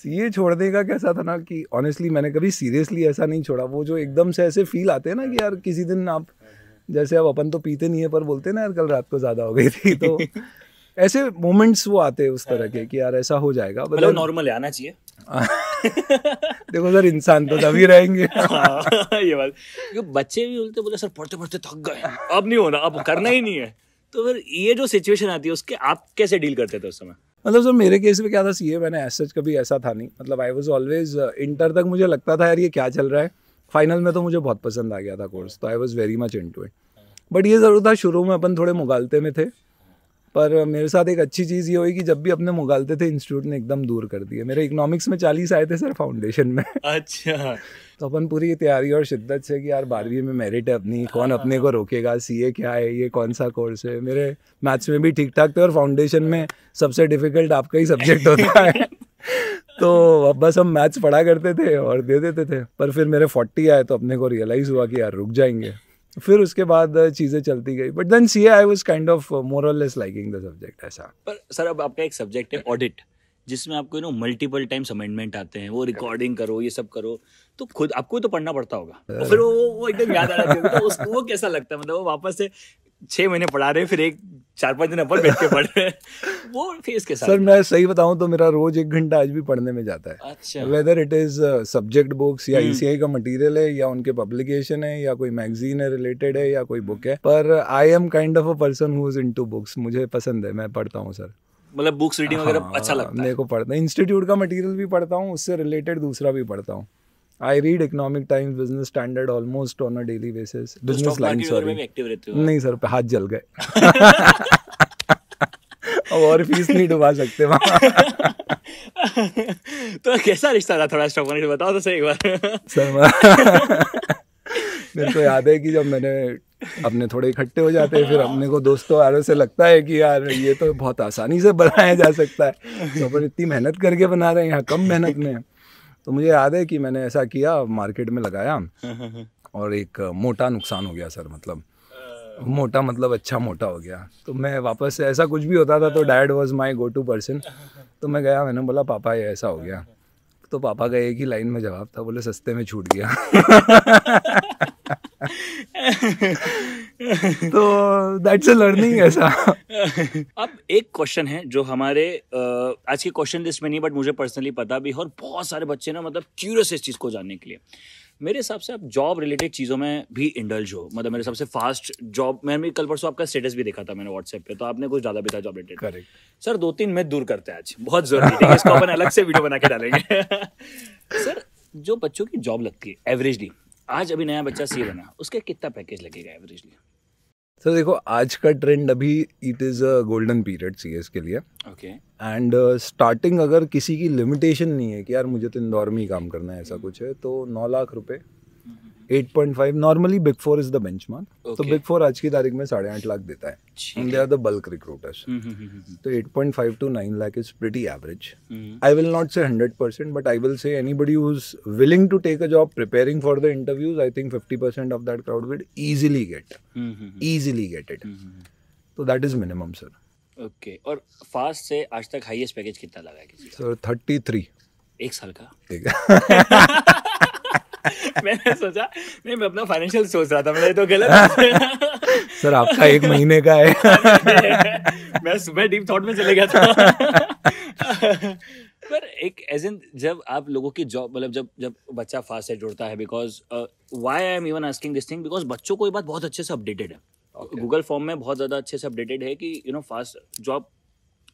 सीए <laughs> छोड़ने का कैसा था ना कि ऑनेस्टली मैंने कभी सीरियसली ऐसा नहीं छोड़ा वो जो एकदम से ऐसे फील आते हैं ना कि यार किसी दिन आप जैसे अब अपन तो पीते नहीं है पर बोलते ना यार कल रात को ज़्यादा हो गई थी तो <laughs> ऐसे मोमेंट्स वो आते हैं उस तरह के हाँ, कि यार ऐसा हो जाएगा मतलब नॉर्मल आना चाहिए <laughs> देखो सर इंसान तो तभी रहेंगे <laughs> हाँ, ये बात बच्चे भी बोलते बोले सर पढ़ते पढ़ते थक गए अब नहीं होना अब करना ही नहीं है तो फिर ये जो सिचुएशन आती है उसके आप कैसे डील करते थे उस समय मतलब सर मेरे केस में क्या था सीए मैंने एज सच कभी ऐसा था नहीं मतलब आई वाज ऑलवेज इंटर तक मुझे लगता था यार ये क्या चल रहा है फाइनल में तो मुझे बहुत पसंद आ गया था कोर्स तो I was very much into it but ये ज़रूर था शुरू में अपन थोड़े मुगालते में थे पर मेरे साथ एक अच्छी चीज़ ये हुई कि जब भी अपने मुगालते थे इंस्टीट्यूट ने एकदम दूर कर दिए मेरे इकोनॉमिक्स में चालीस आए थे सर फाउंडेशन में अच्छा तो अपन पूरी तैयारी और शिद्दत से कि यार बारहवीं में मेरिट है अपनी कौन हाँ। अपने को रोकेगा ए क्या है ये कौन सा कोर्स है मेरे मैथ्स में भी ठीक ठाक थे और फाउंडेशन में सबसे डिफिकल्ट आपका ही सब्जेक्ट होता है तो अब बस हम मैथ्स पढ़ा करते थे और दे देते थे पर फिर मेरे फोर्टी आए तो अपने को रियलाइज़ हुआ कि यार रुक जाएंगे फिर उसके बाद चीज़ें चलती गई but then see I was kind of moral less liking the subject ऐसा पर सर अब आपका एक सब्जेक्ट है ऑडिट जिसमें आपको you know multiple times amendment आते हैं वो रिकॉर्डिंग करो ये सब करो तो खुद आपको तो पढ़ना पड़ता होगा uh. और फिर वो वो एकदम याद आ रहा है तो वो कैसा लगता है मतलब वो वापस से छह महीने पढ़ा रहे फिर एक चार पांच दिन अपन बैठ के पढ़ रहे <laughs> वो फेस के साथ सर मैं सही बताऊं तो मेरा रोज एक घंटा आज भी पढ़ने में जाता है अच्छा whether it is subject books या ईसीआई हम्म। e का मटेरियल है या उनके पब्लिकेशन है या कोई मैगजीन है रिलेटेड है या कोई बुक है पर I am kind of a person who is into books मुझे पसंद है मैं पढ़ता हूँ सर मतलब बुक्स रीडिंग वगैरह हाँ, अच्छा लगता है मेरे को पढ़ता है इंस्टीट्यूट का मटेरियल भी पढ़ता हूँ उससे रिलेटेड दूसरा भी पढ़ता हूँ I read Economic Times Business Standard almost on a daily basis Business Line sorry नहीं सर हाथ जल गए <laughs> और फीस नहीं डुबा सकते वहाँ <laughs> तो कैसा रिश्ता था थोड़ा स्टॉक मार्केट बताओ तो सही एक बार सर <laughs> मेरे को याद है कि जब मैंने अपने थोड़े इकट्ठे हो जाते हैं फिर हाँ। अपने को दोस्तों वालों से लगता है कि यार ये तो बहुत आसानी से बनाया जा सकता है तो अपन इतनी मेहनत करके बना रहे हैं यहाँ कम मेहनत में तो मुझे याद है कि मैंने ऐसा किया मार्केट में लगाया और एक मोटा नुकसान हो गया सर मतलब मोटा मतलब अच्छा मोटा हो गया तो मैं वापस ऐसा कुछ भी होता था तो dad was my go to person तो मैं गया मैंने बोला पापा ये ऐसा हो गया तो पापा का एक ही लाइन में जवाब था बोले सस्ते में छूट गया <laughs> तो दैट्स अ लर्निंग ऐसा अब एक क्वेश्चन है जो हमारे आज के क्वेश्चन लिस्ट में नहीं बट मुझे पर्सनली पता भी है और बहुत सारे बच्चे ना मतलब क्यूरियस इस चीज़ को जानने के लिए मेरे हिसाब से आप जॉब रिलेटेड चीज़ों में भी इंडल्ज हो मतलब मेरे हिसाब से फास्ट जॉब मैंने कल परसों आपका स्टेटस भी देखा था मैंने व्हाट्सएप पे तो आपने कुछ ज़्यादा था जॉब रिलेटेड करेक्ट सर दो तीन मैं दूर करते हैं आज बहुत जरूरी है इसको अपन अलग से वीडियो बना के डालेंगे सर जो बच्चों की जॉब लगती है एवरेजली आज अभी नया बच्चा सी बना उसका कितना पैकेज लगेगा एवरेजली सर so, देखो आज का ट्रेंड अभी it is a golden period C के लिए ओके एंड स्टार्टिंग अगर किसी की लिमिटेशन नहीं है कि यार मुझे तो इंदौर में ही काम करना है ऐसा hmm. कुछ है तो नौ लाख रुपए eight point five normally big four is the benchmark तो बिग फोर आज की तारीख में साढ़े आठ लाख देता है they are the bulk recruiters तो eight point five to nine lakh is pretty average I will not say hundred percent but I will say anybody who's willing to take a job preparing for the interviews I think fifty percent of that crowd width easily get easily get it तो that is minimum sir okay और fast से आज तक highest package कितना लगा है किसी sir thirty three एक साल का <laughs> <laughs> मैंने सोचा नहीं मैं अपना फाइनेंशियल सोच रहा था मैंने तो गलत <laughs> सर आपका एक महीने का है <laughs> मैं सुबह डीप थॉट में चले गया था पर एक एज इन जब आप लोगों की जॉब मतलब जब जब बच्चा फास्ट से जुड़ता है because why I am even asking this thing because बच्चों को ये बात बहुत अच्छे से अपडेटेड है गूगल okay. फॉर्म में बहुत ज़्यादा अच्छे से अपडेटेड है कि यू नो फास्ट जॉब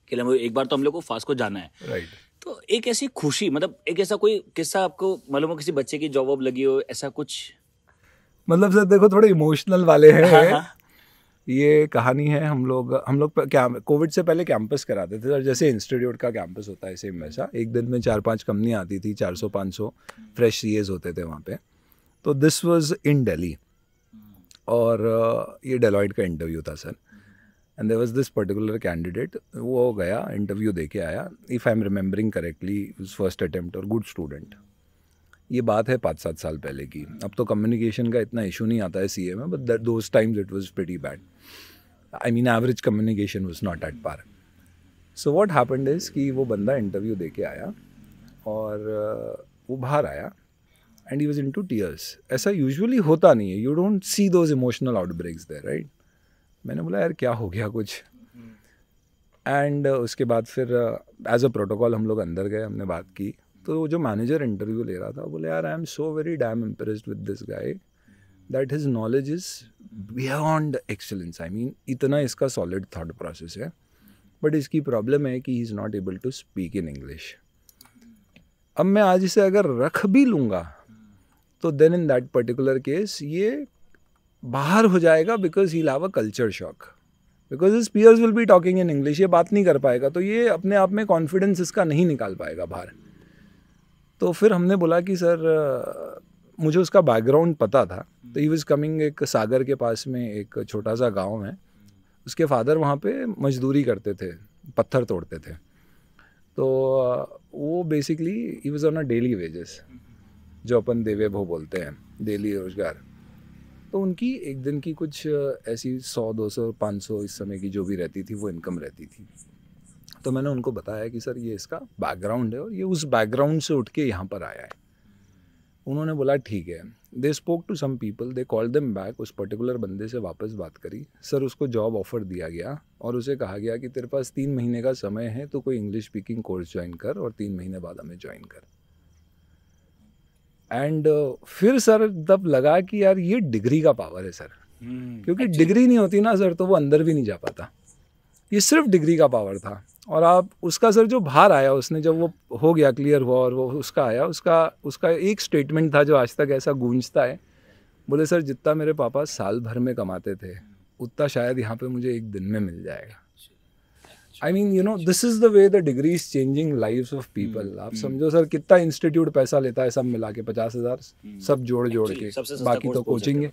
के लिए एक बार तो हम लोग को फास्ट को जाना है राइट right. तो एक ऐसी खुशी मतलब एक ऐसा कोई किस्सा आपको मालूम हो किसी बच्चे की जॉब वॉब लगी हो ऐसा कुछ मतलब सर देखो थोड़े इमोशनल वाले हैं हाँ, हाँ, ये कहानी है हम लोग हम लोग क्या कोविड से पहले कैंपस कराते थे सर जैसे इंस्टीट्यूट का कैंपस होता है सेम वैसा एक दिन में चार पांच कंपनियाँ आती थी चार सौ पाँच सौ फ्रेश सी होते थे वहाँ पे तो दिस वॉज इन डेली और ये डेलॉइड का इंटरव्यू था sir and there was this particular candidate वो गया इंटरव्यू दे के आया if I am remembering correctly first attempt और गुड स्टूडेंट ये बात है पाँच सात साल पहले की अब तो कम्युनिकेशन का इतना इशू नहीं आता है सी ए में but those times it was very bad I mean average communication was not at par so what happened is कि वो बंदा इंटरव्यू दे के आया और वो बाहर आया and he was into tears ऐसा यूजली होता नहीं है you don't see those emotional outbreaks there right मैंने बोला यार क्या हो गया कुछ एंड हम्म। uh, उसके बाद फिर एज अ प्रोटोकॉल हम लोग अंदर गए हमने बात की तो जो मैनेजर इंटरव्यू ले रहा था बोले यार I am so very damn impressed with this guy that his knowledge is beyond excellence I mean इतना इसका सॉलिड थाट प्रोसेस है बट इसकी प्रॉब्लम है कि he is not able to speak in English अब मैं आज इसे अगर रख भी लूँगा तो then in that particular case ये बाहर हो जाएगा because he have a culture shock because is peers will be talking in English ये बात नहीं कर पाएगा तो ये अपने आप में कॉन्फिडेंस इसका नहीं निकाल पाएगा बाहर तो फिर हमने बोला कि सर मुझे उसका बैकग्राउंड पता था तो ही वॉज कमिंग एक सागर के पास में एक छोटा सा गांव है उसके फादर वहाँ पे मजदूरी करते थे पत्थर तोड़ते थे तो वो basically he was on a daily wages जो अपन देवे भो बोलते हैं डेली रोजगार तो उनकी एक दिन की कुछ ऐसी सौ दो सौ पाँच सौ इस समय की जो भी रहती थी वो इनकम रहती थी तो मैंने उनको बताया कि सर ये इसका बैकग्राउंड है और ये उस बैकग्राउंड से उठ के यहाँ पर आया है उन्होंने बोला ठीक है they spoke to some people they call them back उस पर्टिकुलर बंदे से वापस बात करी सर उसको जॉब ऑफर दिया गया और उसे कहा गया कि तेरे पास तीन महीने का समय है तो कोई इंग्लिश स्पीकिंग कोर्स ज्वाइन कर और तीन महीने बाद हमें ज्वाइन कर एंड uh, फिर सर तब लगा कि यार ये डिग्री का पावर है सर हम्म, क्योंकि अच्छा। डिग्री नहीं होती ना सर तो वो अंदर भी नहीं जा पाता ये सिर्फ डिग्री का पावर था और आप उसका सर जो बाहर आया उसने जब वो हो गया क्लियर हुआ और वो उसका आया उसका उसका एक स्टेटमेंट था जो आज तक ऐसा गूंजता है बोले सर जितना मेरे पापा साल भर में कमाते थे उतना शायद यहाँ पे मुझे एक दिन में मिल जाएगा I mean you know this is the way the degree is changing life of people आप hmm. समझो सर कितना इंस्टीट्यूट पैसा लेता है सब मिला के पचास हजार hmm. सब जोड़ जोड़ के बाकी तो कोचिंग है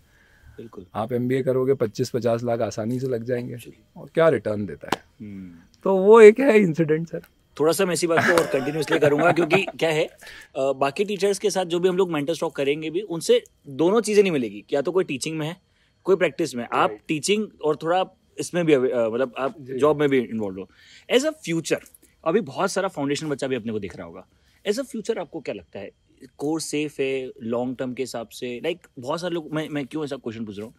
बिल्कुल आप एम करोगे पच्चीस पचास लाख आसानी से लग जाएंगे और क्या रिटर्न देता है hmm. तो वो एक है इंसिडेंट सर थोड़ा सा मैं इसी बात को और कंटिन्यूसली करूंगा क्योंकि क्या है आ, बाकी टीचर्स के साथ जो भी हम लोग मेंटल स्टॉक करेंगे भी उनसे दोनों चीज़ें नहीं मिलेगी क्या तो कोई टीचिंग में है कोई प्रैक्टिस में आप टीचिंग और थोड़ा इसमें भी मतलब आप जॉब में भी इन्वॉल्व हो एज अ फ्यूचर अभी बहुत सारा फाउंडेशन बच्चा भी अपने को दिख रहा होगा एज अ फ्यूचर आपको क्या लगता है कोर्स सेफ है लॉन्ग टर्म के हिसाब से लाइक बहुत सारे लोग मैं मैं क्यों ऐसा क्वेश्चन पूछ रहा हूँ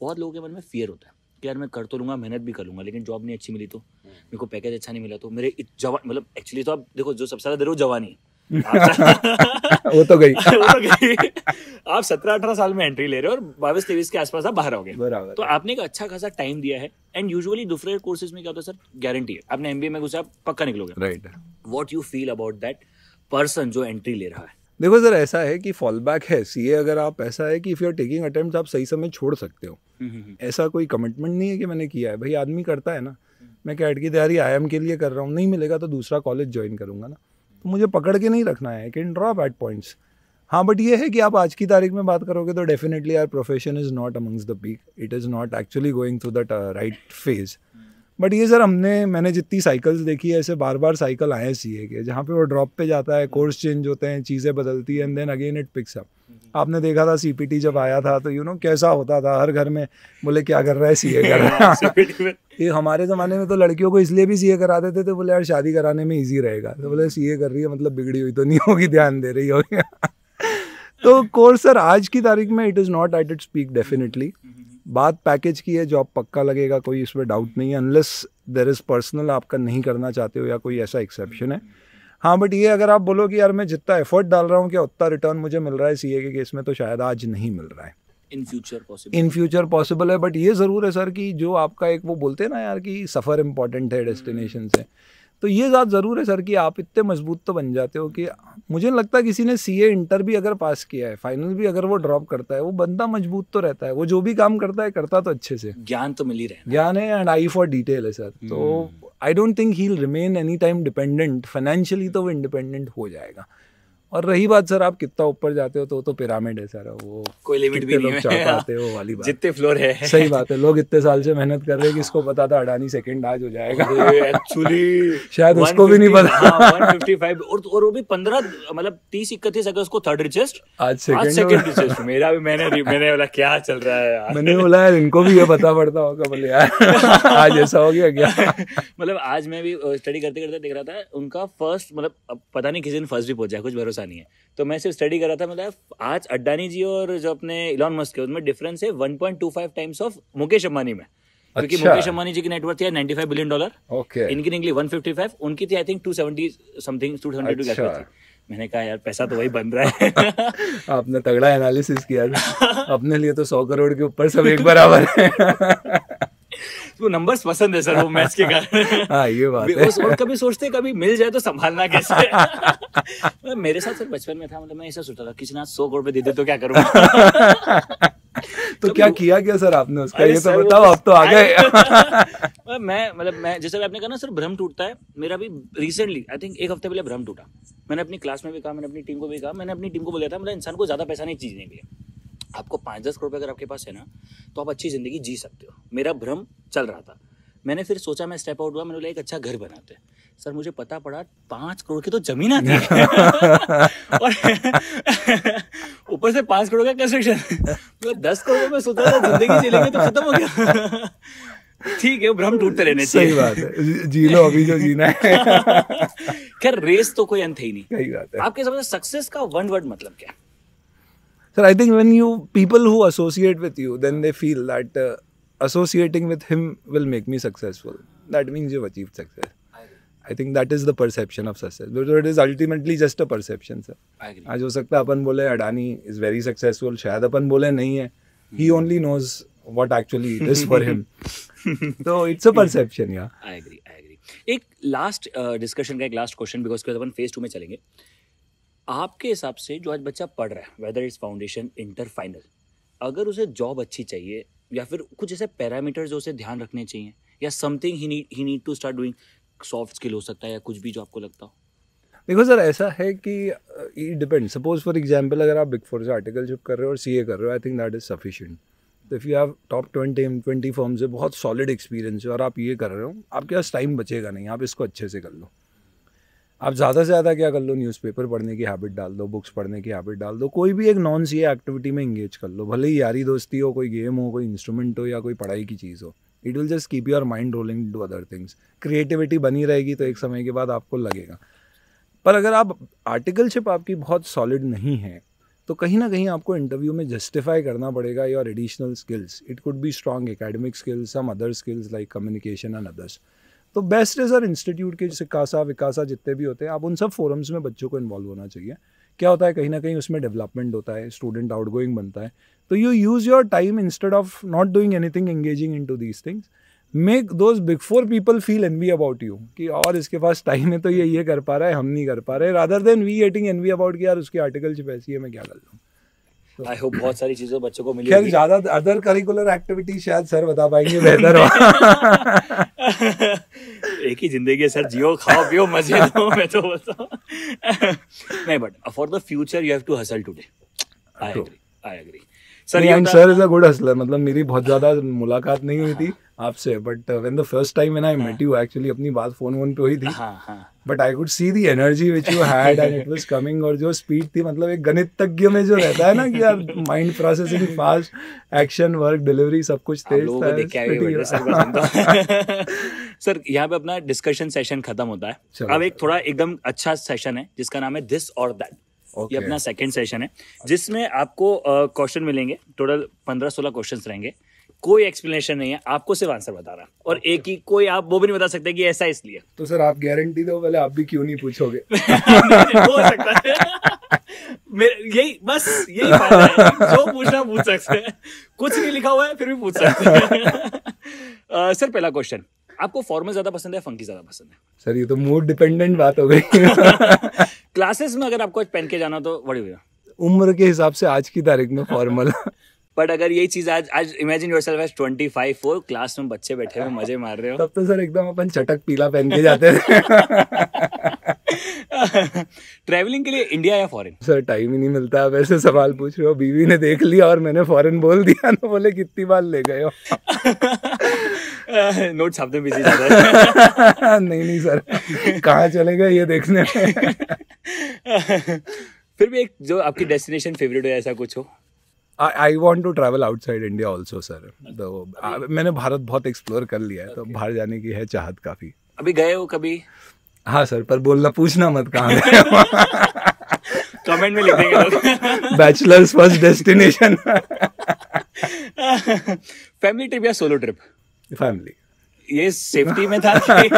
बहुत लोगों के मन में फियर होता है कि यार मैं कर तो लूँगा मेहनत भी कर लूँगा लेकिन जॉब नहीं अच्छी मिली तो हम्म। मेरे को पैकेज अच्छा नहीं मिला तो मेरे जवान मतलब एक्चुअली तो आप देखो जो सबसे ज़्यादा देर हो जवानी वो तो गई <laughs> वो तो गई आप सत्रह अठारह साल में एंट्री ले रहे हो और बाईस तेईस के आसपास आप बाहर हो गए तो आपने एक अच्छा खासा टाइम दिया है एंड यूजुअली दूसरे कोर्सेज में क्या होता है सर गारंटी है आपने एमबीए में घुसा पक्का निकलोगे right what you feel about that person जो एंट्री ले रहा है देखो सर ऐसा है कि फॉल बैक है सीए अगर आप ऐसा है कि if you are taking attempt आप सही समय छोड़ सकते हो हम्म, हम्म, हम्म। ऐसा कोई कमिटमेंट नहीं है कि मैंने किया है भाई आदमी करता है ना मैं कैट की तैयारी आई के लिए कर रहा हूँ नहीं मिलेगा तो दूसरा कॉलेज ज्वाइन करूँगा ना मुझे पकड़ के नहीं रखना है कैन ड्रॉप एट पॉइंट्स हाँ बट ये है कि आप आज की तारीख में बात करोगे तो definitely our profession is not amongst the peak it is not actually going through that right phase but ये सर हमने मैंने जितनी साइकिल्स देखी है ऐसे बार बार साइकिल आए हैं सी ए के जहाँ पे वो ड्रॉप पे जाता है कोर्स हम्म। चेंज होते हैं चीज़ें बदलती है and then again it picks up आपने देखा था सीपीटी जब आया था तो यू you नो know, कैसा होता था हर घर में बोले क्या कर रहा है सीए कर रहा है <laughs> ये हमारे ज़माने में तो लड़कियों को इसलिए भी सीए करा देते थे तो बोले यार शादी कराने में ईजी रहेगा तो बोले सीए कर रही है मतलब बिगड़ी हुई तो नहीं होगी ध्यान दे रही होगी <laughs> तो कोर्स सर आज की तारीख में it is not at its peak definitely बात पैकेज की है जॉब पक्का लगेगा कोई इसमें डाउट नहीं है अनलेस देर इज़ पर्सनल आपका नहीं करना चाहते हो या कोई ऐसा एक्सेप्शन है हाँ बट ये अगर आप बोलो कि यार मैं जितना एफर्ट डाल रहा हूँ क्या उतना रिटर्न मुझे मिल रहा है सी के केस में तो शायद आज नहीं मिल रहा है in future possible in future possible है बट ये ज़रूर है सर कि जो आपका एक वो बोलते हैं ना यार कि सफ़र इम्पॉर्टेंट है डेस्टिनेशन से तो ये बात ज़रूर है सर कि आप इतने मजबूत तो बन जाते हो कि मुझे लगता है किसी ने सी ए इंटर भी अगर पास किया है फाइनल भी अगर वो ड्रॉप करता है वो बंदा मजबूत तो रहता है वो जो भी काम करता है करता तो अच्छे से ज्ञान तो मिल ही रहे ज्ञान है एंड आई फॉर डिटेल है सर hmm. तो I don't think he remain any time dependent financially तो वो इंडिपेंडेंट हो जाएगा और रही बात सर आप कितना ऊपर जाते हो तो तो पिरामिड है सर वो कोई लिमिट भी नहीं है पाते हो वाली बात जितने फ्लोर है सही बात है लोग इतने साल से मेहनत कर रहे हैं कि इसको पता था अडानी सेकंड आज हो जाएगा एक्चुअली शायद उसको भी नहीं पता 155 <laughs> हाँ, और और वो भी 15 मतलब 30 इकतीस अगस्त को थर्ड रिचेस्ट आज सेकंड मेरा भी मैंने मैंने बोला क्या चल रहा है मैंने बोला यार इनको भी ये पता पड़ता होगा बोले यार आज ऐसा हो गया क्या <laughs> मतलब आज मैं भी स्टडी करते करते देख रहा था उनका फर्स्ट मतलब पता नहीं किसी दिन फर्स्ट भी पहुंचा कुछ भरोसा भरोसा नहीं है तो मैं सिर्फ स्टडी कर रहा था मतलब आज अड्डानी जी और जो अपने इलॉन मस्क है उसमें डिफरेंस है one point two five times of Mukesh Ambani में क्योंकि अच्छा। मुकेश अंबानी जी की नेटवर्थ थी फाइव बिलियन डॉलर okay. इनकी निकली वन फिफ्टी फाइव उनकी थी I think two seventy something to 272 to कैसे मैंने कहा यार पैसा तो वही बन रहा है <laughs> आपने तगड़ा एनालिसिस किया अपने लिए तो सौ करोड़ के ऊपर सब एक बराबर है तो नंबर्स पसंद है सर वो मैच के कारण <laughs> हाँ, ये बात है और कभी सोचते कभी मिल जाए तो संभालना कैसे <laughs> मतलब मेरे साथ सर बचपन में था मतलब मैं ऐसा सोचता था किसी ना सौ करोड़ दे दे तो क्या करूँ <laughs> तो क्या किया क्या सर आपने उसका ये तो बताओ आप तो, तो आ गए मैं मतलब मैं जैसे आपने कहा ना सर भ्रम टूटता है मेरा भी रिसेंटली आई थिंक एक हफ्ते पहले भ्रम टूटा मैंने अपनी क्लास में भी कहा मैंने अपनी टीम को भी कहा मैंने अपनी टीम को बोला था मतलब इंसान को ज्यादा पैसा नहीं चीजने के लिए आपको पाँच दस करोड़ अगर आपके पास है ना तो आप अच्छी ज़िंदगी जी सकते हो मेरा भ्रम चल रहा था मैंने फिर सोचा मैं स्टेप आउट हुआ मैंने बोला एक अच्छा घर बनाते हैं सर मुझे पता पड़ा पाँच करोड़ की तो जमीन आ गई <laughs> <laughs> ऊपर से पाँच करोड़ का कंस्ट्रक्शन तो दस करोड़ में सोचा था जिंदगी जी लेंगे तो खत्म हो गया <laughs> ठीक है भ्रम टूटते रहने चाहिए सही बात है जी लो अभी जो जीना है खैर रेस तो कोई अंत ही नहीं सही बात है आपके समझ सक्सेस का वन वर्ड मतलब क्या है Sir, I think when you people who associate with you, then they feel that uh, associating with him will make me successful. That means you've achieved I think that is the perception of success it is ultimately just a perception sir आज हो सकता है अपन बोले Adani is very successful शायद अपन बोले नहीं है he only knows what actually it is for him तो इट्स अ परसेप्शन या आई एग्री आई एग्री एक लास्ट डिस्कशन का एक लास्ट क्वेश्चन बिकॉज के अपन फेज टू में चलेंगे आपके हिसाब से जो आज बच्चा पढ़ रहा है whether is foundation inter final अगर उसे जॉब अच्छी चाहिए या फिर कुछ ऐसे पैरामीटर्स जो उसे ध्यान रखने चाहिए या something he need he need to start doing soft skill हो सकता है या कुछ भी जो आपको लगता हो देखो सर ऐसा है कि it depend suppose for example अगर आप बिग फोर से आर्टिकल आर्टिकलशिप कर रहे हो और ए कर रहे हो I think that is sufficient तो if you have top twenty twenty firm से बहुत सॉलिड एक्सपीरियंस है और आप ये कर रहे हो आपके पास टाइम बचेगा नहीं आप इसको अच्छे से कर लो आप ज़्यादा से ज़्यादा क्या कर लो न्यूज़पेपर पढ़ने की हैबिट डाल दो बुक्स पढ़ने की हैबिट डाल दो कोई भी एक नॉन सी एक्टिविटी में इंगेज कर लो भले ही यारी दोस्ती हो कोई गेम हो कोई इंस्ट्रूमेंट हो या कोई पढ़ाई की चीज़ हो it will just keep your mind rolling to other things creativity बनी रहेगी तो एक समय के बाद आपको लगेगा पर अगर आप आर्टिकलशिप आपकी बहुत सॉलिड नहीं है तो कहीं ना कहीं आपको इंटरव्यू में जस्टिफाई करना पड़ेगा your additional skills it could be strong academic skills some other skills like communication and others तो बेस्ट है सर इंस्टीट्यूट के जैसे कासा विकासा जितने भी होते हैं आप उन सब फोरम्स में बच्चों को इन्वॉल्व होना चाहिए क्या होता है कहीं ना कहीं उसमें डेवलपमेंट होता है स्टूडेंट आउट बनता है तो you use your time instead of not doing anything engaging in to these things make those big four people feel we about you कि और इसके पास टाइम है तो ये ये कर पा रहा है हम नहीं कर पा रहे rather than we getting envy about की यार उसकी आर्टिकल छिप ऐसी है मैं क्या कर लूँ आई होप बहुत सारी चीजें बच्चों को मिली खैर ज्यादा अदर करिकुलर एक्टिविटी शायद सर बता पाएंगे बेहतर <laughs> <laughs> एक ही जिंदगी है सर जियो खाओ पियो मजे <laughs> लो मैं तो बोलता <laughs> नहीं but for the future you have to hustle today I agree I agree sir and sir is a good hustler मतलब मेरी बहुत ज़्यादा मुलाकात नहीं हुई थी आपसे but when the first time when I met you actually अपनी बात फोन वोन पे हुई थी but I could see the energy which you had and it was coming और जो स्पीड थी मतलब एक गणितज्ञ में जो रहता है ना कि यार mind processing fast action work delivery सब कुछ तेज था <laughs> तो। <laughs> सर यहाँ पे अपना डिस्कशन सेशन खत्म होता है अब एक थोड़ा एकदम अच्छा सेशन है जिसका नाम है दिस और दैट okay. ये अपना सेकेंड सेशन है जिसमें आपको क्वेश्चन मिलेंगे टोटल पंद्रह सोलह क्वेश्चन रहेंगे कोई एक्सप्लेनेशन नहीं है आपको सिर्फ आंसर बता रहा और okay. एक ही कोई आप वो भी नहीं बता सकते कि ऐसा इसलिए तो सर आप गारंटी दो पहले आप भी क्यों नहीं पूछोगे <laughs> हो सकता है मेरे यही बस यही है जो पूछना पूछ सकते हैं कुछ नहीं लिखा हुआ है फिर भी पूछ सकते हैं <laughs> सर पहला क्वेश्चन आपको फॉर्मल ज्यादा पसंद है फंकी ज्यादा पसंद है सर ये तो मूड डिपेंडेंट बात हो गई क्लासेस <laughs> में अगर आपको पहन के जाना तो बड़ी हुआ उम्र के हिसाब से आज की तारीख में फॉर्मल बट अगर यही चीज आज आज imagine yourself age twenty five four class में बच्चे बैठे हुए मजे मार रहे हो तब तो सर एकदम अपन चटक पीला पहन के जाते हैं <laughs> ट्रैवलिंग के लिए इंडिया या फॉरेन सर टाइम ही नहीं मिलता है वैसे सवाल पूछ रहे हो बीवी ने देख लिया और मैंने फॉरेन बोल दिया ना बोले कितनी बार ले गए हो नोट साहब ने बिजी नहीं नहीं सर कहाँ चले गए ये देखने में <laughs> फिर भी एक जो आपकी डेस्टिनेशन फेवरेट हो ऐसा कुछ हो I want to travel outside India also sir तो मैंने भारत बहुत एक्सप्लोर कर लिया है तो okay. तो बाहर जाने की है चाहत काफ़ी अभी गए हो कभी हाँ सर पर बोलना पूछना मत कहाँ कमेंट में लिख देंगे bachelors first destination family trip या सोलो ट्रिप फैमिली ये सेफ्टी में था नहीं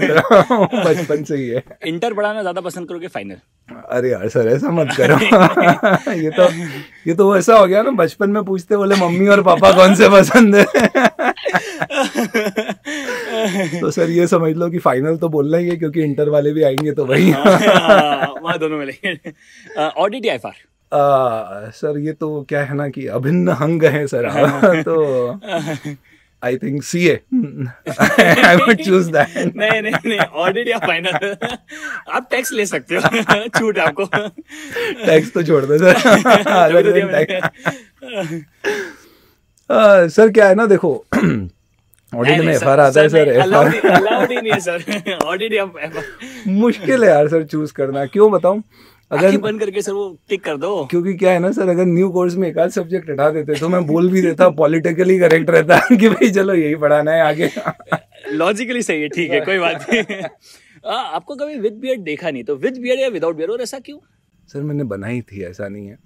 सर बचपन से ही है इंटर पढ़ाना ज्यादा पसंद करोगे फाइनल अरे यार सर ऐसा मत करो ये तो ये तो ऐसा हो गया ना बचपन में पूछते बोले मम्मी और पापा कौन से पसंद है <laughs> तो सर ये समझ लो कि फाइनल तो बोलना ही है क्योंकि इंटर वाले भी आएंगे तो वही हाँ, हाँ, हाँ, वहाँ दोनों मिलेंगे ऑडिट या एफ सर ये तो क्या है ना कि अभिन्न अंग है सर <laughs> तो I think C A I would choose that नहीं नहीं नहीं ऑडिट या फाइनल आप टैक्स ले सकते हो छूट आपको टैक्स तो छोड़ दो सर <laughs> सर क्या है ना देखो ऑडिट में एफआर आता है सर एफ आर ऑडिट मुश्किल है यार सर चूज करना क्यों बताऊं अगर बंद करके सर वो टिक कर दो क्योंकि क्या है ना सर अगर न्यू कोर्स में एक आध सब्जेक्ट हटा देते तो मैं बोल भी देता पॉलिटिकली करेक्ट रहता <laughs> कि भाई चलो यही पढ़ाना है आगे लॉजिकली सही है ठीक है कोई बात नहीं <laughs> आ, आपको कभी विद बियर्ड देखा नहीं तो विद बियर्ड या विदाउट बियर्ड और ऐसा क्यों सर मैंने बनाई थी ऐसा नहीं है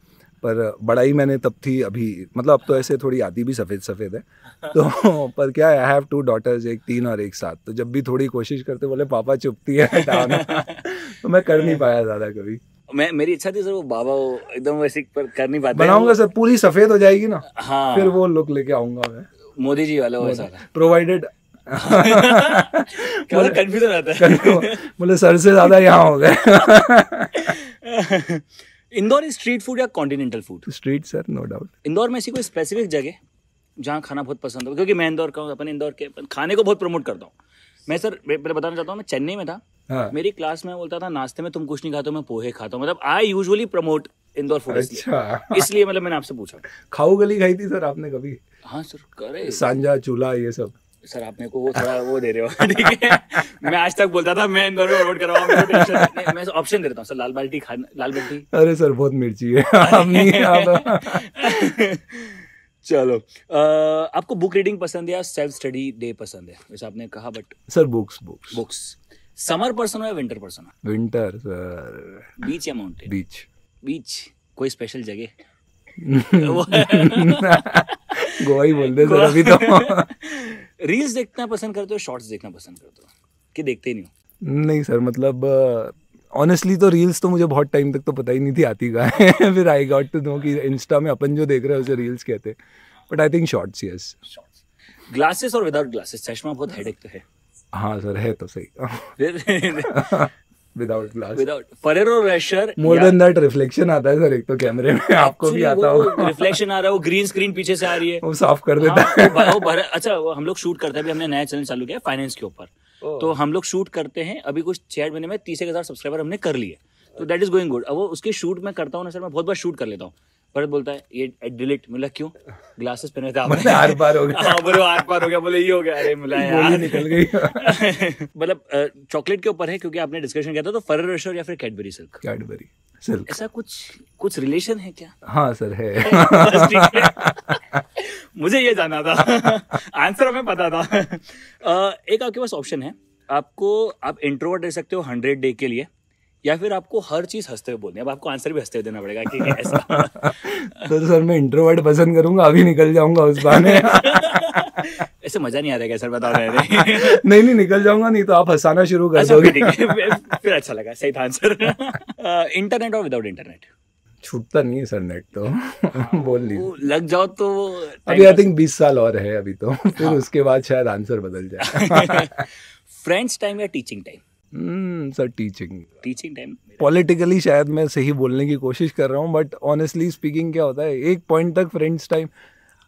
पर बड़ाई मैंने तब थी अभी मतलब अब तो ऐसे थोड़ी आती भी सफ़ेद सफ़ेद है तो <laughs> पर क्या आई हैव टू डॉटर्स एक तीन और एक साथ तो जब भी थोड़ी कोशिश करते बोले पापा चुपती है <laughs> तो मैं कर नहीं पाया ज़्यादा कभी मैं मेरी इच्छा थी सर वो बाबा वो एकदम वैसे पर कर नहीं पाते बनाऊंगा सर पूरी सफ़ेद हो जाएगी ना हाँ फिर वो लुक लेके आऊंगा मैं मोदी जी वाला वैसा प्रोवाइडेड कंफ्यूजन आता है <laughs> बोले सर से ज़्यादा यहाँ हो गए इंदौर इज स्ट्रीट फूड या continental food street sir no doubt Indore में ऐसी कोई स्पेसिफिक जगह जहाँ खाना बहुत पसंद हो क्योंकि मैं इंदौर का हूँ अपन इंदौर के खाने को बहुत प्रमोट करता हूँ मैं सर पहले बताना चाहता हूँ मैं चेन्नई में था हाँ. मेरी क्लास में बोलता था नाश्ते में तुम कुछ नहीं खाते मैं पोहे खाता हूँ मतलब I usually promote Indore food अच्छा इसलिए मतलब मैंने आपसे पूछा खाऊ गली खाई थी सर आपने कभी हाँ सर करे सांझा चूल्हा ये सब सर आप मेरे को वो थोड़ा वो दे रहे हो <laughs> ठीक है मैं आज तक बोलता था मैं इंदौर में रोड करवाऊंगा मैं ऑप्शन दे देता हूँ सर लाल बाल्टी खान लाल बाल्टी अरे सर बहुत मिर्ची है <laughs> <laughs> चलो आ, आपको बुक रीडिंग पसंद है या सेल्फ स्टडी डे पसंद है वैसे आपने कहा but sir books books books summer person हो या विंटर पर्सन हो विंटर सर बीच या माउंटेन बीच बीच कोई स्पेशल जगह गोवा ही बोल दे सर अभी तो रील्स देखना पसंद करते हो शॉर्ट्स देखना पसंद करते हो कि देखते नहीं हो नहीं सर मतलब ऑनेस्टली uh, तो रील्स तो मुझे बहुत टाइम तक तो पता ही नहीं थी आती का <laughs> फिर आई गॉट टू नो कि इंस्टा में अपन जो देख रहे हैं उसे रील्स कहते but I think shorts yes glasses और विदाउट ग्लासेस चश्मा बहुत हेडेक तो है हाँ सर है तो सही <laughs> <laughs> without glass without Ferrero Rocher more than that reflection आता है सर एक तो कैमरे में आपको भी आता होगा रिफ्लेक्शन आ रहा है वो ग्रीन स्क्रीन पीछे से आ रही है वो साफ कर देता हाँ, है वो अच्छा वो हम लोग शूट करते हैं अभी हमने नया चैनल चालू किया फाइनेंस के ऊपर तो हम लोग शूट करते हैं अभी कुछ छह महीने में तीस एक हजार सब्सक्राइबर हमने कर लिए तो दैट इज गोइंग गुड अब वो उसके शूट मैं करता हूँ ना सर मैं बहुत बार शूट कर लेता हूँ पर बोलता है ये डिलीट मिला क्यों ग्लासेस पहने था आपने आर पार हो गया हां बोलो आर पार हो गया बोले ये हो गया अरे मिला यार निकल गई <laughs> मतलब चॉकलेट के ऊपर है क्योंकि आपने डिस्कशन किया था तो फरर रशर या फिर कैडबरी सिल्क कैडबरी सिल्क ऐसा कुछ कुछ रिलेशन है क्या हाँ सर <laughs> है मुझे ये जानना था आंसर हमें पता था एक आपके पास ऑप्शन है आपको आप इंट्रोवर्ट रह सकते हो हंड्रेड डे के लिए या फिर आपको हर चीज हंसते हुए बोलनी है अब आपको आंसर भी हंसते हुए देना पड़ेगा कि ऐसा <laughs> तो, तो, सर मैं इंट्रोवर्ट पसंद करूंगा अभी निकल जाऊंगा उस बहाने <laughs> ऐसे मजा नहीं आ रहा है सर बता रहे <laughs> नहीं नहीं निकल जाऊंगा नहीं तो आप हंसाना शुरू कर अच्छा, दोगे फिर अच्छा लगा सही था आंसर इंटरनेट और विदाउट इंटरनेट छूटता नहीं है सर नेट तो हाँ, बोल लीजिए लग जाओ तो अभी आई थिंक बीस साल और है अभी तो हाँ। फिर उसके बाद शायद आंसर बदल जाए फ्रेंड्स टाइम या teaching time sir teaching teaching time politically शायद मैं सही बोलने की कोशिश कर रहा हूँ बट ऑनेस्टली स्पीकिंग क्या होता है एक पॉइंट तक friends time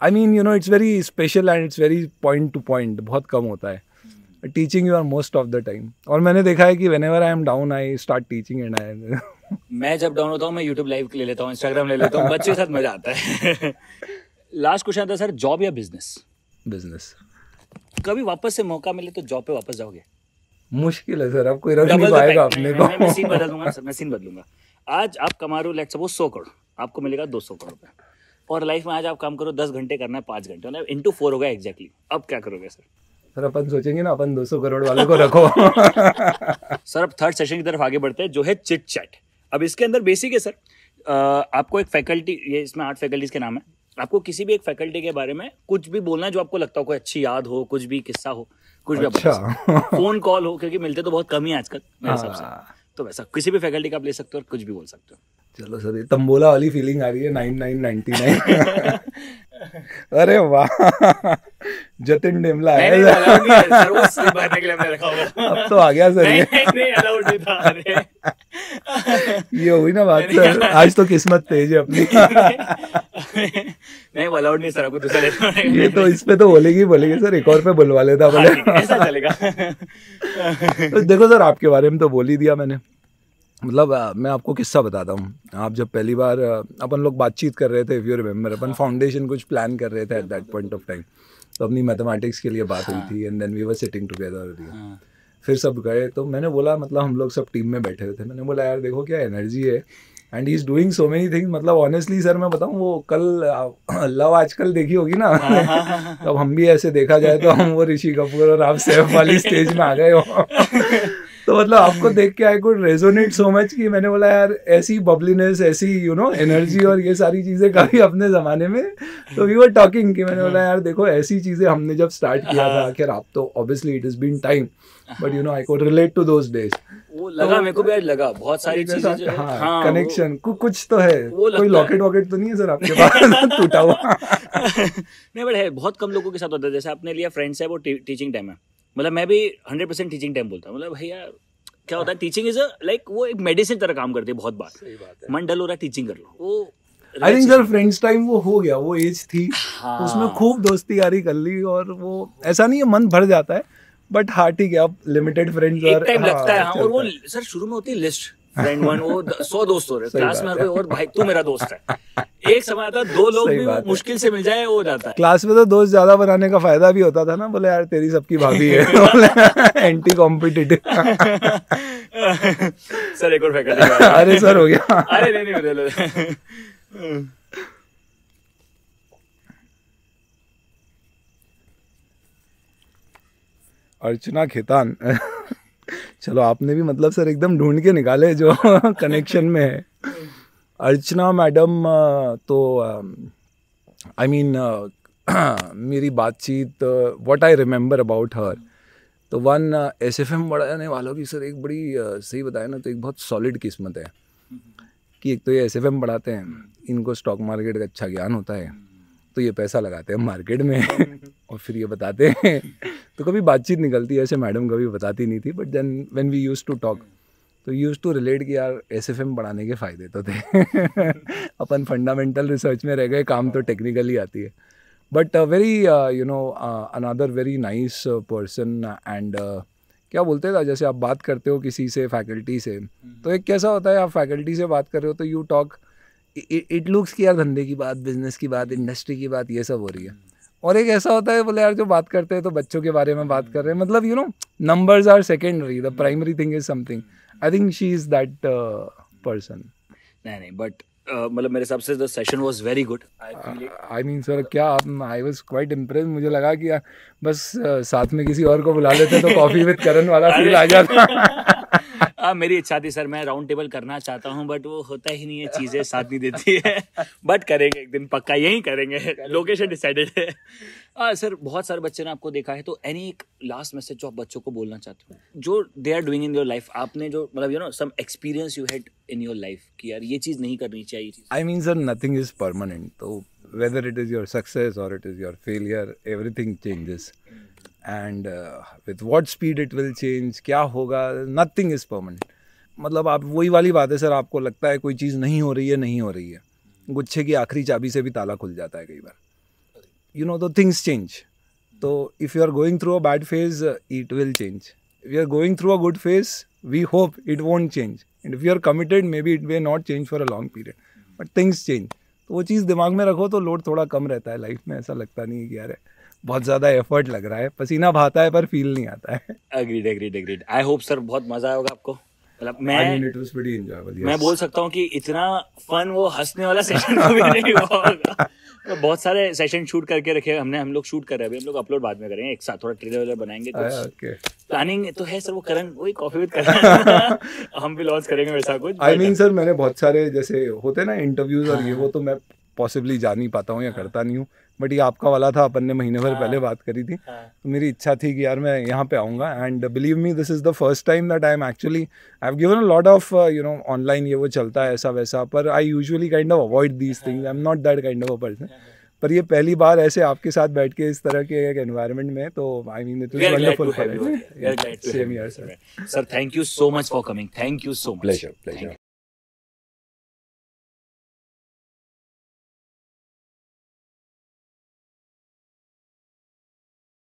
I mean you know it's very special and it's very point to point बहुत कम होता है teaching you are most of the time और मैंने देखा है कि whenever I am down I start teaching and I मैं जब डाउन होता हूँ मैं यूट्यूब लाइव ले लेता हूँ इंस्टाग्राम ले लेता हूँ बच्चे के साथ मजा आता है लास्ट क्वेश्चन था सर जॉब या बिजनेस बिजनेस कभी वापस से मौका मिले तो जॉब पे वापस जाओगे मुश्किल है सर अब कोई रख नहीं पाएगा अपने को मैं सीन बदलूंगा सर मैं सीन बदलूंगा आज आप कमा रहे हो लेट सपोज सौ करोड़ आपको मिलेगा दो सौ करोड़ रुपये और लाइफ में आज आप काम करो दस घंटे करना है पाँच घंटे मतलब इंटू फोर होगा एग्जैक्टली अब क्या करोगे सर सर अपन सोचेंगे ना अपन 200 करोड़ वाले को रखो सर <laughs> अब थर्ड सेशन की तरफ आगे बढ़ते हैं जो है चिट चैट अब इसके अंदर बेसिक है सर आपको एक फैकल्टी ये इसमें आठ फैकल्टीज के नाम है आपको किसी भी एक फैकल्टी के बारे में कुछ भी बोलना है जो आपको लगता हो कोई अच्छी याद हो कुछ भी किस्सा हो कुछ भी अच्छा। फोन कॉल हो क्योंकि मिलते तो बहुत कम ही आजकल मेरे हिसाब से हाँ। तो वैसा किसी भी फैकल्टी का आप ले सकते हो और कुछ भी बोल सकते हो चलो सर ये तंबोला वाली फीलिंग आ रही है नाइन नाइन नाइनटी नाइन अरे वाह जतिन डेमला है अब तो आ गया सर ये ये हुई ना बात सर आज तो किस्मत तेज है अपनी नहीं अलाउड नहीं सर आपको ये तो इस पे तो बोलेगी बोलेगी सर एक और पे बुलवा लेता बोले हाँ, ऐसा चलेगा तो देखो सर आपके बारे में तो बोल ही दिया मैंने मतलब मैं आपको किस्सा बताता हूँ आप जब पहली बार अपन लोग बातचीत कर रहे थे इफ़ यू रिमेंबर अपन फाउंडेशन हाँ। कुछ प्लान कर रहे थे at that point of time तो अपनी मैथमेटिक्स के लिए बात हुई हाँ। थी and then we were sitting together फिर सब गए तो मैंने बोला मतलब हम लोग सब टीम में बैठे हुए थे मैंने बोला यार देखो क्या एनर्जी है and he is doing so many things मतलब ऑनेस्टली सर मैं बताऊँ वो कल लव आजकल देखी होगी ना हाँ, <laughs> तब हम भी ऐसे देखा जाए तो हम वो ऋषि कपूर और आप सैफ वाली स्टेज में आ गए हो <laughs> तो मतलब आपको देख के I could resonate so much कि मैंने बोला यार ऐसी बबलीनेस ऐसी यू नो एनर्जी और ये सारी चीज़ें काफ़ी अपने ज़माने में तो वी वर टॉकिंग कि मैंने बोला यार देखो ऐसी चीज़ें हमने जब स्टार्ट किया था आखिर आप तो obviously it is been time but you know I could relate to those days वो लगा तो, मेरे को भी आज लगा बहुत तो सारी चीजें हाँ, हाँ, कनेक्शन कु, कुछ तो है कोई लॉकेट वॉकेट तो नहीं है सर आपके पास <laughs> टूटा हुआ नहीं बट है बहुत कम लोगों के साथ होता है जैसे आपने लिया फ्रेंड्स है वो टीचिंग टाइम है मतलब मैं भी हंड्रेड परसेंट टीचिंग टाइम बोलता हूँ मतलब भैया क्या होता है टीचिंग इज लाइक वो एक मेडिसिन तरह काम करती है बहुत बार है। मन डल हो रहा है टीचिंग कर लो वो I think sir friends time वो हो गया वो एज थी हाँ। उसमें खूब दोस्ती यारी कर ली और वो ऐसा नहीं है मन भर जाता है बट हाँ ठीक है आप लिमिटेड फ्रेंड्स और टाइम लगता है हाँ, और वो सर शुरू में होती है लिस्ट फ्रेंड वन वो सौ दोस्त हो रहे क्लास में कोई और भाई तू मेरा दोस्त है <laughs> एक समय आता दो लोग भी मुश्किल से मिल जाए वो जाता है क्लास में तो दोस्त ज्यादा बनाने का फायदा भी होता था ना बोले यार तेरी सबकी भाभी है एंटी <laughs> कॉम्पिटिटिव <laughs> सर एक और फैकल्टी अरे सर हो गया अरे नहीं नहीं बोले अर्चना खेतान चलो आपने भी मतलब सर एकदम ढूंढ के निकाले जो कनेक्शन <laughs> में है अर्चना मैडम तो आई I मीन mean, <clears throat> मेरी बातचीत what I remember about her तो वन एस एफ एम बढ़ाने वालों की सर एक बड़ी सही बताए ना तो एक बहुत सॉलिड किस्मत है कि एक तो ये एस एफ एम बढ़ाते हैं इनको स्टॉक मार्केट का अच्छा ज्ञान होता है तो ये पैसा लगाते हैं मार्केट में <laughs> और फिर ये बताते हैं तो कभी बातचीत निकलती है ऐसे मैडम कभी बताती नहीं थी but then when we use to talk तो यूज़ टू रिलेट कि यार एस एफ एम बढ़ाने के फ़ायदे तो थे <laughs> अपन फंडामेंटल रिसर्च में रह गए काम तो टेक्निकली आती है but very you know another very nice person and क्या बोलते थे जैसे आप बात करते हो किसी से फैकल्टी से तो हम्म। एक कैसा होता है आप फैकल्टी से बात कर रहे हो तो यू टॉक इट लुक्स की यार धंधे की बात बिजनेस की बात इंडस्ट्री की बात ये सब हो रही है hmm. और एक ऐसा होता है बोले यार जो बात करते हैं तो बच्चों के बारे में बात hmm. कर रहे हैं मतलब you know numbers are secondary the primary thing is something I think she is that person नहीं नहीं बट uh, मतलब मेरे हिसाब से the session was very good I mean sir क्या आप आई वाज क्वाइट इम्प्रेस मुझे लगा कि बस uh, साथ में किसी और को बुला लेते तो कॉफी विद करण वाला फील आ जाता आ, मेरी इच्छा थी सर मैं राउंड टेबल करना चाहता हूँ बट वो होता ही नहीं है चीजें साथ नहीं देती है बट <laughs> करेंगे एक दिन पक्का यही करेंगे लोकेशन डिसाइडेड है आ, सर बहुत सारे बच्चे ने आपको देखा है तो एनी एक लास्ट मैसेज जो आप बच्चों को बोलना चाहते हो जो they are doing in your life आपने जो मतलब you know some experience you had in your life की यार ये चीज़ नहीं करनी चाहिए I mean sir nothing is permanent तो whether it is your success और it is your failure everything changes and with what speed it will change क्या होगा नथिंग इज़ परमानेंट मतलब आप वही वाली बात है सर आपको लगता है कोई चीज़ नहीं हो रही है नहीं हो रही है गुच्छे की आखिरी चाबी से भी ताला खुल जाता है कई बार यू नो दो थिंग्स चेंज तो if you are going through a bad phase it will change if you are going through a good phase we hope it won't change and if you are committed maybe it way not change for a long period but things change तो वो चीज़ दिमाग में रखो तो load थोड़ा कम रहता है life में ऐसा लगता नहीं है कि यार बहुत ज्यादा एफर्ट लग रहा है पसीना भाता है पर फील नहीं आता है agreed agreed agreed I hope sir बहुत मजा आएगा आपको मतलब मैं yes. मैं बोल सकता हूँ कि इतना फन वो हंसने वाला सेशन कभी <laughs> नहीं हुआ होगा तो बहुत सारे सेशन शूट करके रखे हमने हम लोग शूट कर रहे हैं हम लोग अपलोड बाद में करेंगे एक साथ थोड़ा ट्रेलर वेलर बनाएंगे तो प्लानिंग तो है सर वो करण वही कॉफी विद करण <laughs> हम भी लॉन्च करेंगे वैसा कुछ आई मीन सर मैंने बहुत सारे जैसे होते ना इंटरव्यूज और ये वो तो मैं पॉसिबली जा नहीं पाता हूँ या करता नहीं हूँ बट ये आपका वाला था अपन ने महीने भर हाँ, पहले बात करी थी हाँ। तो मेरी इच्छा थी कि यार मैं यहाँ पे आऊँगा and believe me this is the first time that I am actually I given a lot of you know online ये वो चलता है ऐसा वैसा पर I usually kind of avoid these things I am not that kind of a person पर ये पहली बार ऐसे आपके साथ बैठ के इस तरह के एक एनवायरनमेंट में तो I mean it is wonderful sir thank you so much for coming thank you so much pleasure pleasure